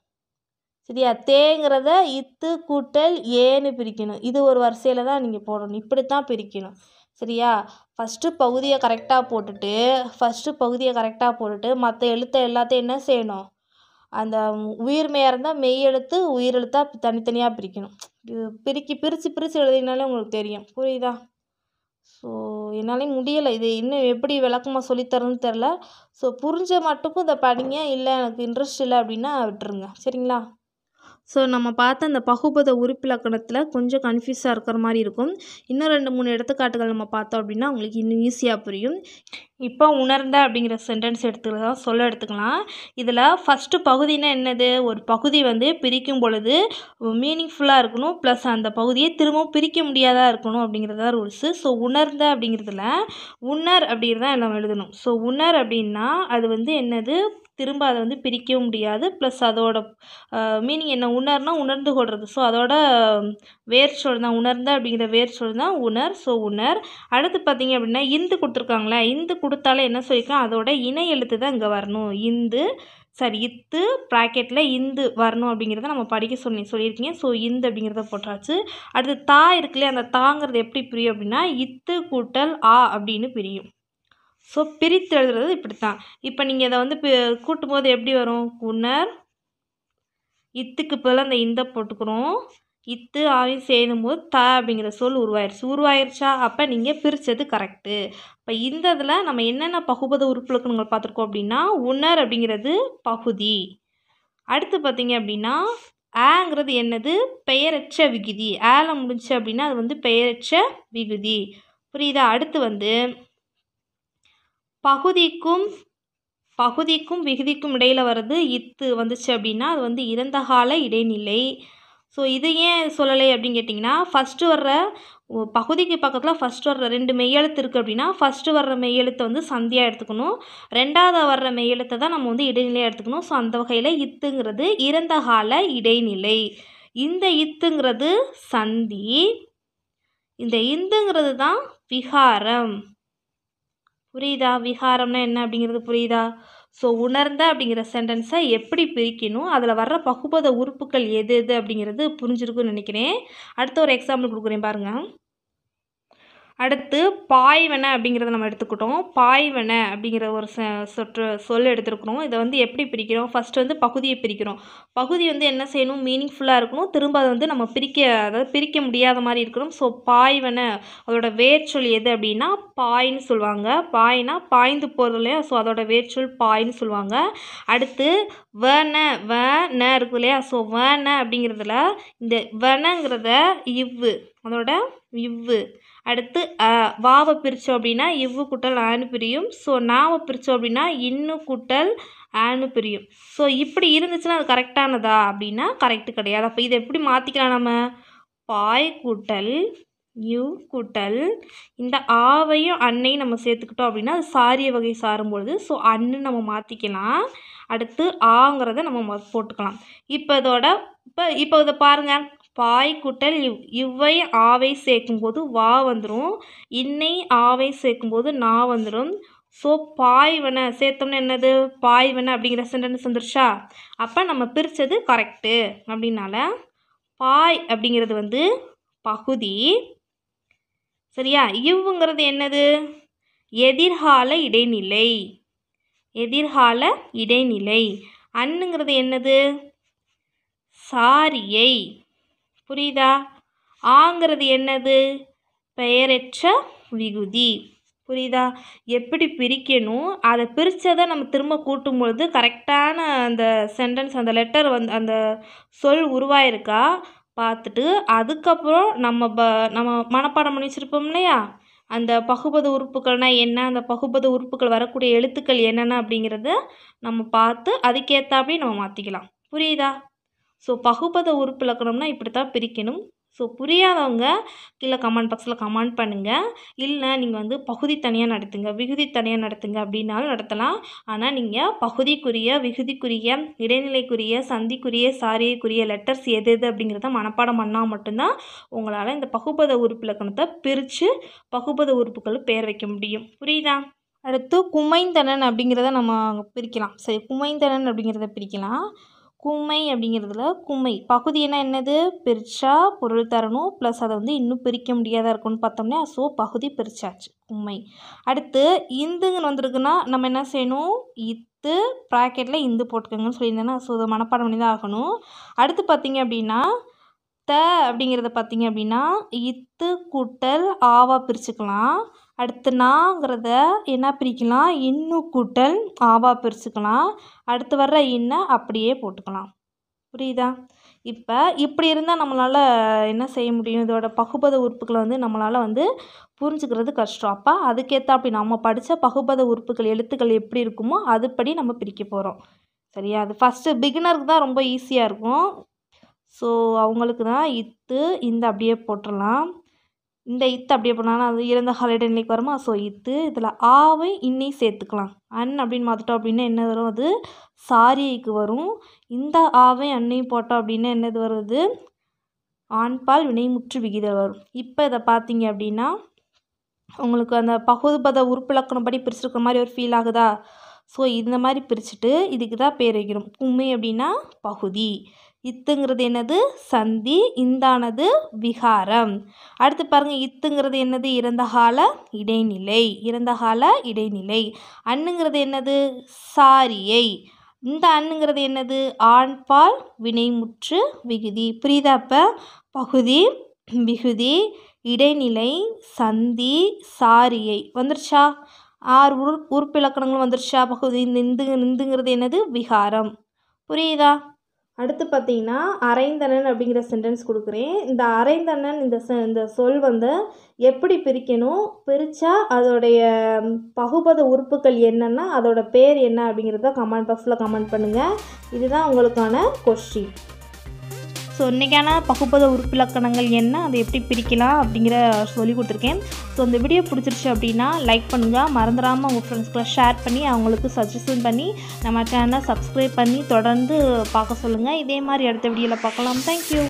சரியா தேங்கிறத இத்து கூட்டல் ஏன்னு பிரிக்கணும் இது ஒரு வரிசையில் தான் நீங்கள் போடணும் இப்படி தான் பிரிக்கணும் சரியா ஃபஸ்ட்டு பகுதியை கரெக்டாக போட்டுட்டு ஃபஸ்ட்டு பகுதியை கரெக்டாக போட்டுட்டு மற்ற எழுத்தை எல்லாத்தையும் என்ன செய்யணும் அந்த உயிர்மெய்யாக இருந்தால் மெய் எழுத்து உயிர் எழுத்தாக தனித்தனியாக பிரிக்கணும் இது பிரிக்கி பிரித்து பிரித்து எழுதினாலே உங்களுக்கு தெரியும் புரியுதா ஸோ என்னாலே முடியலை இது இன்னும் எப்படி விளக்கமாக சொல்லித்தரணும்னு தெரில ஸோ புரிஞ்ச மட்டுக்கும் இதை படிங்க இல்லை எனக்கு இன்ட்ரெஸ்ட் இல்லை அப்படின்னா விட்டுருங்க சரிங்களா ஸோ நம்ம பார்த்த அந்த பகுபத உறுப்பிலக்கணத்தில் கொஞ்சம் கன்ஃபியூஸாக இருக்கிற மாதிரி இருக்கும் இன்னும் ரெண்டு மூணு எடுத்துக்காட்டுகள் நம்ம பார்த்தோம் அப்படின்னா உங்களுக்கு இன்னும் ஈஸியாக புரியும் இப்போ உணர்ந்த அப்படிங்கிற சென்டென்ஸ் எடுத்துக்கலாம் சொல்ல எடுத்துக்கலாம் இதில் ஃபஸ்ட்டு பகுதினா என்னது ஒரு பகுதி வந்து பிரிக்கும் பொழுது மீனிங்ஃபுல்லாக இருக்கணும் ப்ளஸ் அந்த பகுதியை திரும்பவும் பிரிக்க முடியாதாக இருக்கணும் அப்படிங்கிறது தான் ரூல்ஸு ஸோ உணர்ந்த அப்படிங்கிறதுல உணர் அப்படிங்கிறதான் எல்லாம் எழுதணும் ஸோ உணர் அப்படின்னா அது வந்து என்னது திரும்ப அதை வந்து பிரிக்கவும் முடியாது ப்ளஸ் அதோட மீனிங் என்ன உணர்னா உணர்ந்து கொடுறது ஸோ அதோட வேர் சொல் தான் உணர்ந்த அப்படிங்கிற வேர் சொல் தான் உணர் ஸோ உணர் அடுத்து பார்த்தீங்க அப்படின்னா இந்து கொடுத்துருக்காங்களே இந்து கொடுத்தாலே என்ன சொல்லிக்கலாம் அதோட இணை எழுத்து தான் இங்கே வரணும் இந்து சரி இத்து ப்ராக்கெட்டில் இந்து வரணும் அப்படிங்கிறத நம்ம படிக்க சொல்லி சொல்லியிருக்கீங்க ஸோ இந்து அப்படிங்கிறத போட்டாச்சு அடுத்து தா இருக்குல்லையே அந்த தாங்கிறது எப்படி பிரியும் அப்படின்னா இத்து கூட்டல் ஆ அப்படின்னு பிரியும் ஸோ பிரித்து எழுதுறது இப்படி தான் இப்போ நீங்கள் இதை வந்து கூட்டும் போது எப்படி வரும் உணர் இத்துக்கு பதில் அந்த இந்த போட்டுக்கிறோம் இத்து ஆவியும் சேரும் போது த அப்படிங்கிற சொல் உருவாயிருச்சு உருவாயிருச்சா அப்போ நீங்கள் பிரித்தது கரெக்டு இப்போ இந்த இதில் நம்ம என்னென்ன பகுபத உறுப்புகளுக்கு நம்ம பார்த்துருக்கோம் அப்படின்னா உணர் அப்படிங்கிறது பகுதி அடுத்து பார்த்தீங்க அப்படின்னா ஆங்கிறது என்னது பெயரற்ற விகுதி ஆல முடிஞ்சு அப்படின்னா அது வந்து பெயரற்ற விகுதி புரியுதா அடுத்து வந்து பகுதிக்கும் பகுதிக்கும் விகுதிக்கும் இடையில் வர்றது இத்து வந்துச்சு அப்படின்னா அது வந்து இறந்த கால இடைநிலை ஸோ இது ஏன் சொல்லலை அப்படின்னு கேட்டிங்கன்னா ஃபஸ்ட்டு வர்ற பகுதிக்கு பக்கத்தில் ஃபஸ்ட்டு வர்ற ரெண்டு மெய்யெழுத்து இருக்குது அப்படின்னா ஃபஸ்ட்டு வர்ற மெய்யெழுத்தை வந்து சந்தியாக எடுத்துக்கணும் ரெண்டாவது வர்ற மெய்யெழுத்தை தான் நம்ம வந்து இடைநிலையாக எடுத்துக்கணும் ஸோ அந்த வகையில் இத்துங்கிறது இறந்த கால இடைநிலை இந்த இத்துங்கிறது சந்தி இந்த இந்துங்கிறது தான் விகாரம் புரியுதா விகாரம்னா என்ன அப்படிங்கிறது புரியுதா ஸோ உணர்ந்த அப்படிங்கிற சென்டென்ஸை எப்படி பிரிக்கணும் அதில் வர்ற பகுபத உறுப்புகள் எது எது அப்படிங்கிறது புரிஞ்சிருக்குன்னு நினைக்கிறேன் அடுத்த ஒரு எக்ஸாம்பிள் கொடுக்குறேன் பாருங்கள் அடுத்து பாய்வன அப்படிங்கிறத நம்ம எடுத்துக்கிட்டோம் பாய்வனை அப்படிங்கிற ஒரு சொற்று சொல் எடுத்துருக்குறோம் இதை வந்து எப்படி பிரிக்கிறோம் ஃபஸ்ட்டு வந்து பகுதியை பிரிக்கிறோம் பகுதி வந்து என்ன செய்யணும் மீனிங்ஃபுல்லாக இருக்கணும் திரும்ப அதை வந்து நம்ம பிரிக்க அதாவது பிரிக்க முடியாத மாதிரி இருக்கணும் ஸோ பாய்வன அதோடய வேர்ச்சொல் எது அப்படின்னா பாய்ன்னு சொல்லுவாங்க பாய்னா பாய்ந்து போகிறது இல்லையா ஸோ அதோட வேர்ச்சொல் பாய்ன்னு சொல்லுவாங்க அடுத்து வன வ ந இல்லையா ஸோ வன அப்படிங்கிறதுல இந்த வனங்கிறத இவ்வு அதோட இவ்வு அடுத்து வாவை பிரித்தோம் அப்படின்னா இவ்வு கூட்டல் ஆணு பிரியும் ஸோ நாவை பிரித்தோம் அப்படின்னா இன்னு கூட்டல் ஆணு பிரியும் ஸோ இப்படி இருந்துச்சுன்னா அது கரெக்டானதா அப்படின்னா கரெக்டு கிடையாது அப்போ இதை எப்படி மாற்றிக்கலாம் நம்ம பாய் கூட்டல் யூ கூட்டல் இந்த ஆவையும் அன்னையும் நம்ம சேர்த்துக்கிட்டோம் அப்படின்னா அது சாரிய வகை சாரும்பொழுது ஸோ அன்னு நம்ம மாற்றிக்கலாம் அடுத்து ஆங்கிறத நம்ம போட்டுக்கலாம் இப்போ இதோட இப்போ இப்போ இதை பாருங்கள் பாய் குட்டல் இவ் இவ்வை ஆவை சேர்க்கும்போது வா வந்துடும் இன்னை ஆவை சேர்க்கும்போது நா வந்துடும் ஸோ பாய்வன சேர்த்தோம்னா என்னது பாய்வன அப்படிங்கிற சென்டென்ஸ் வந்துருச்சா அப்போ நம்ம பிரித்தது கரெக்டு அப்படின்னால பாய் அப்படிங்கிறது வந்து பகுதி சரியா இவ்வுங்கிறது என்னது எதிர்கால இடைநிலை எதிர்கால இடைநிலை அண்ணுங்கிறது என்னது சாரியை புரியுதா ஆங்கிறது என்னது பெயரற்ற விகுதி புரியுதா எப்படி பிரிக்கணும் அதை பிரித்ததை நம்ம திரும்ப கூட்டும் பொழுது கரெக்டான அந்த சென்டென்ஸ் அந்த லெட்டர் வந்து அந்த சொல் உருவாயிருக்கா பார்த்துட்டு அதுக்கப்புறம் நம்ம ப நம்ம மனப்பாடம் பண்ணி வச்சுருப்போம் இல்லையா அந்த பகுபத உறுப்புகள்னால் என்ன அந்த பகுபத உறுப்புகள் வரக்கூடிய எழுத்துக்கள் என்னென்ன அப்படிங்கிறத நம்ம பார்த்து அதுக்கேற்றாப்படி நம்ம மாற்றிக்கலாம் புரியுதா ஸோ பகுபத உறுப்பிலக்கணம்னா இப்படி தான் பிரிக்கணும் ஸோ புரியாதவங்க கீழே கமெண்ட் பாக்ஸில் கமெண்ட் பண்ணுங்கள் இல்லை நீங்கள் வந்து பகுதி தனியாக நடத்துங்க விகுதி தனியாக நடத்துங்க அப்படின்னாலும் நடத்தலாம் ஆனால் நீங்கள் பகுதிக்குரிய விகுதிக்குரிய இடைநிலைக்குரிய சந்திக்குரிய சாரியக்குரிய லெட்டர்ஸ் எது எது அப்படிங்கிறத மனப்பாடம் பண்ணால் மட்டும்தான் உங்களால் இந்த பகுபத உறுப்பிலக்கணத்தை பிரித்து பகுபத உறுப்புகள் பெயர் வைக்க முடியும் புரியுதா அடுத்து குமைந்தனன் அப்படிங்கிறத நம்ம பிரிக்கலாம் சரி குமைந்தனன் அப்படிங்கிறத பிரிக்கலாம் கும்மை அப்படிங்கிறதுல கும்மை பகுதினா என்னது பிரித்தா பொருள் தரணும் ப்ளஸ் அதை வந்து இன்னும் பிரிக்க முடியாத இருக்கும்னு பார்த்தோம்னா ஸோ பகுதி பிரித்தாச்சு கும்மை அடுத்து இந்துங்கன்னு வந்திருக்குன்னா நம்ம என்ன செய்யணும் இத்து ப்ராக்கெட்டில் இந்து போட்டுக்கோங்கன்னு சொல்லியிருந்தேன்னா ஸோ இதை மனப்பாடம் பண்ணி தான் ஆகணும் அடுத்து பார்த்திங்க அப்படின்னா த அப்படிங்கிறத பார்த்தீங்க அப்படின்னா இத்து கூட்டல் ஆவா பிரிச்சுக்கலாம் அடுத்து நாங்கிறத என்ன பிரிக்கலாம் இன்னு கூட்டல் ஆவா பிரிச்சுக்கலாம் அடுத்து வர்ற இன்ன அப்படியே போட்டுக்கலாம் புரியுதா இப்போ இப்படி இருந்தால் நம்மளால் என்ன செய்ய முடியும் இதோட பகுபத உறுப்புகளை வந்து நம்மளால் வந்து புரிஞ்சுக்கிறது கஷ்டம் அப்போ அதுக்கேற்ற அப்படி நம்ம படித்த பகுபத உறுப்புகள் எழுத்துக்கள் எப்படி இருக்குமோ அதுபடி நம்ம பிரிக்க போகிறோம் சரியா அது ஃபஸ்ட்டு பிகினருக்கு தான் ரொம்ப ஈஸியாக இருக்கும் ஸோ அவங்களுக்கு தான் இத்து இந்த அப்படியே போட்டுடலாம் இந்த இத்து அப்படியே போனாலும் அது இறந்த ஹாலிடே இன்னைக்கு வருமா ஸோ இத்து இதில் ஆவை இன்னையும் சேர்த்துக்கலாம் அன் அப்படின்னு மாற்றிட்டோம் அப்படின்னா என்ன வரும் அது சாரியைக்கு வரும் இந்த ஆவை அன்னையும் போட்டோம் அப்படின்னா என்னது வருது ஆண்பால் வினைமுற்று விகிதம் வரும் இப்போ இதை பார்த்தீங்க அப்படின்னா உங்களுக்கு அந்த பகுதுபத படி பிரிச்சிருக்கிற மாதிரி ஒரு ஃபீல் ஆகுதா ஸோ இந்த மாதிரி பிரிச்சுட்டு இதுக்கு தான் பேர் வைக்கிறோம் கும்மி அப்படின்னா பகுதி இத்துங்கிறது என்னது சந்தி இந்தானது விகாரம் அடுத்து பாருங்கள் இத்துங்கிறது என்னது இறந்தகால இடைநிலை இறந்தகால இடைநிலை அண்ணுங்கிறது என்னது சாரியை இந்த அண்ணுங்கிறது என்னது ஆண்பால் வினைமுற்று விகுதி புரியுதாப்ப பகுதி விகுதி இடைநிலை சந்தி சாரியை வந்துருச்சா ஆறு உரு உறுப்பிலக்கணங்களும் வந்துருச்சா பகுதி இந்த இந்து நிந்துங்கிறது என்னது விகாரம் புரியுதா அடுத்து பார்த்தீங்கன்னா அரைந்தனன் அப்படிங்கிற சென்டென்ஸ் கொடுக்குறேன் இந்த அரைந்தனன் இந்த இந்த சொல் வந்து எப்படி பிரிக்கணும் பிரித்தா அதோடைய பகுபத உறுப்புகள் என்னென்னா அதோடய பேர் என்ன அப்படிங்கிறத கமெண்ட் பாக்ஸில் கமெண்ட் பண்ணுங்கள் இதுதான் உங்களுக்கான கொஸ்டின் ஸோ இன்றைக்கான பகுப்பத உறுப்பிலக்கணங்கள் என்ன அதை எப்படி பிரிக்கலாம் அப்படிங்கிற சொல்லி கொடுத்துருக்கேன் ஸோ இந்த வீடியோ பிடிச்சிருச்சு அப்படின்னா லைக் பண்ணுங்கள் மறந்துடாமல் உங்கள் ஃப்ரெண்ட்ஸ்க்குலாம் ஷேர் பண்ணி அவங்களுக்கு சஜஷன் பண்ணி நம்ம சேனலை சப்ஸ்கிரைப் பண்ணி தொடர்ந்து பார்க்க சொல்லுங்கள் இதே மாதிரி அடுத்த வீடியோவில் பார்க்கலாம் தேங்க்யூ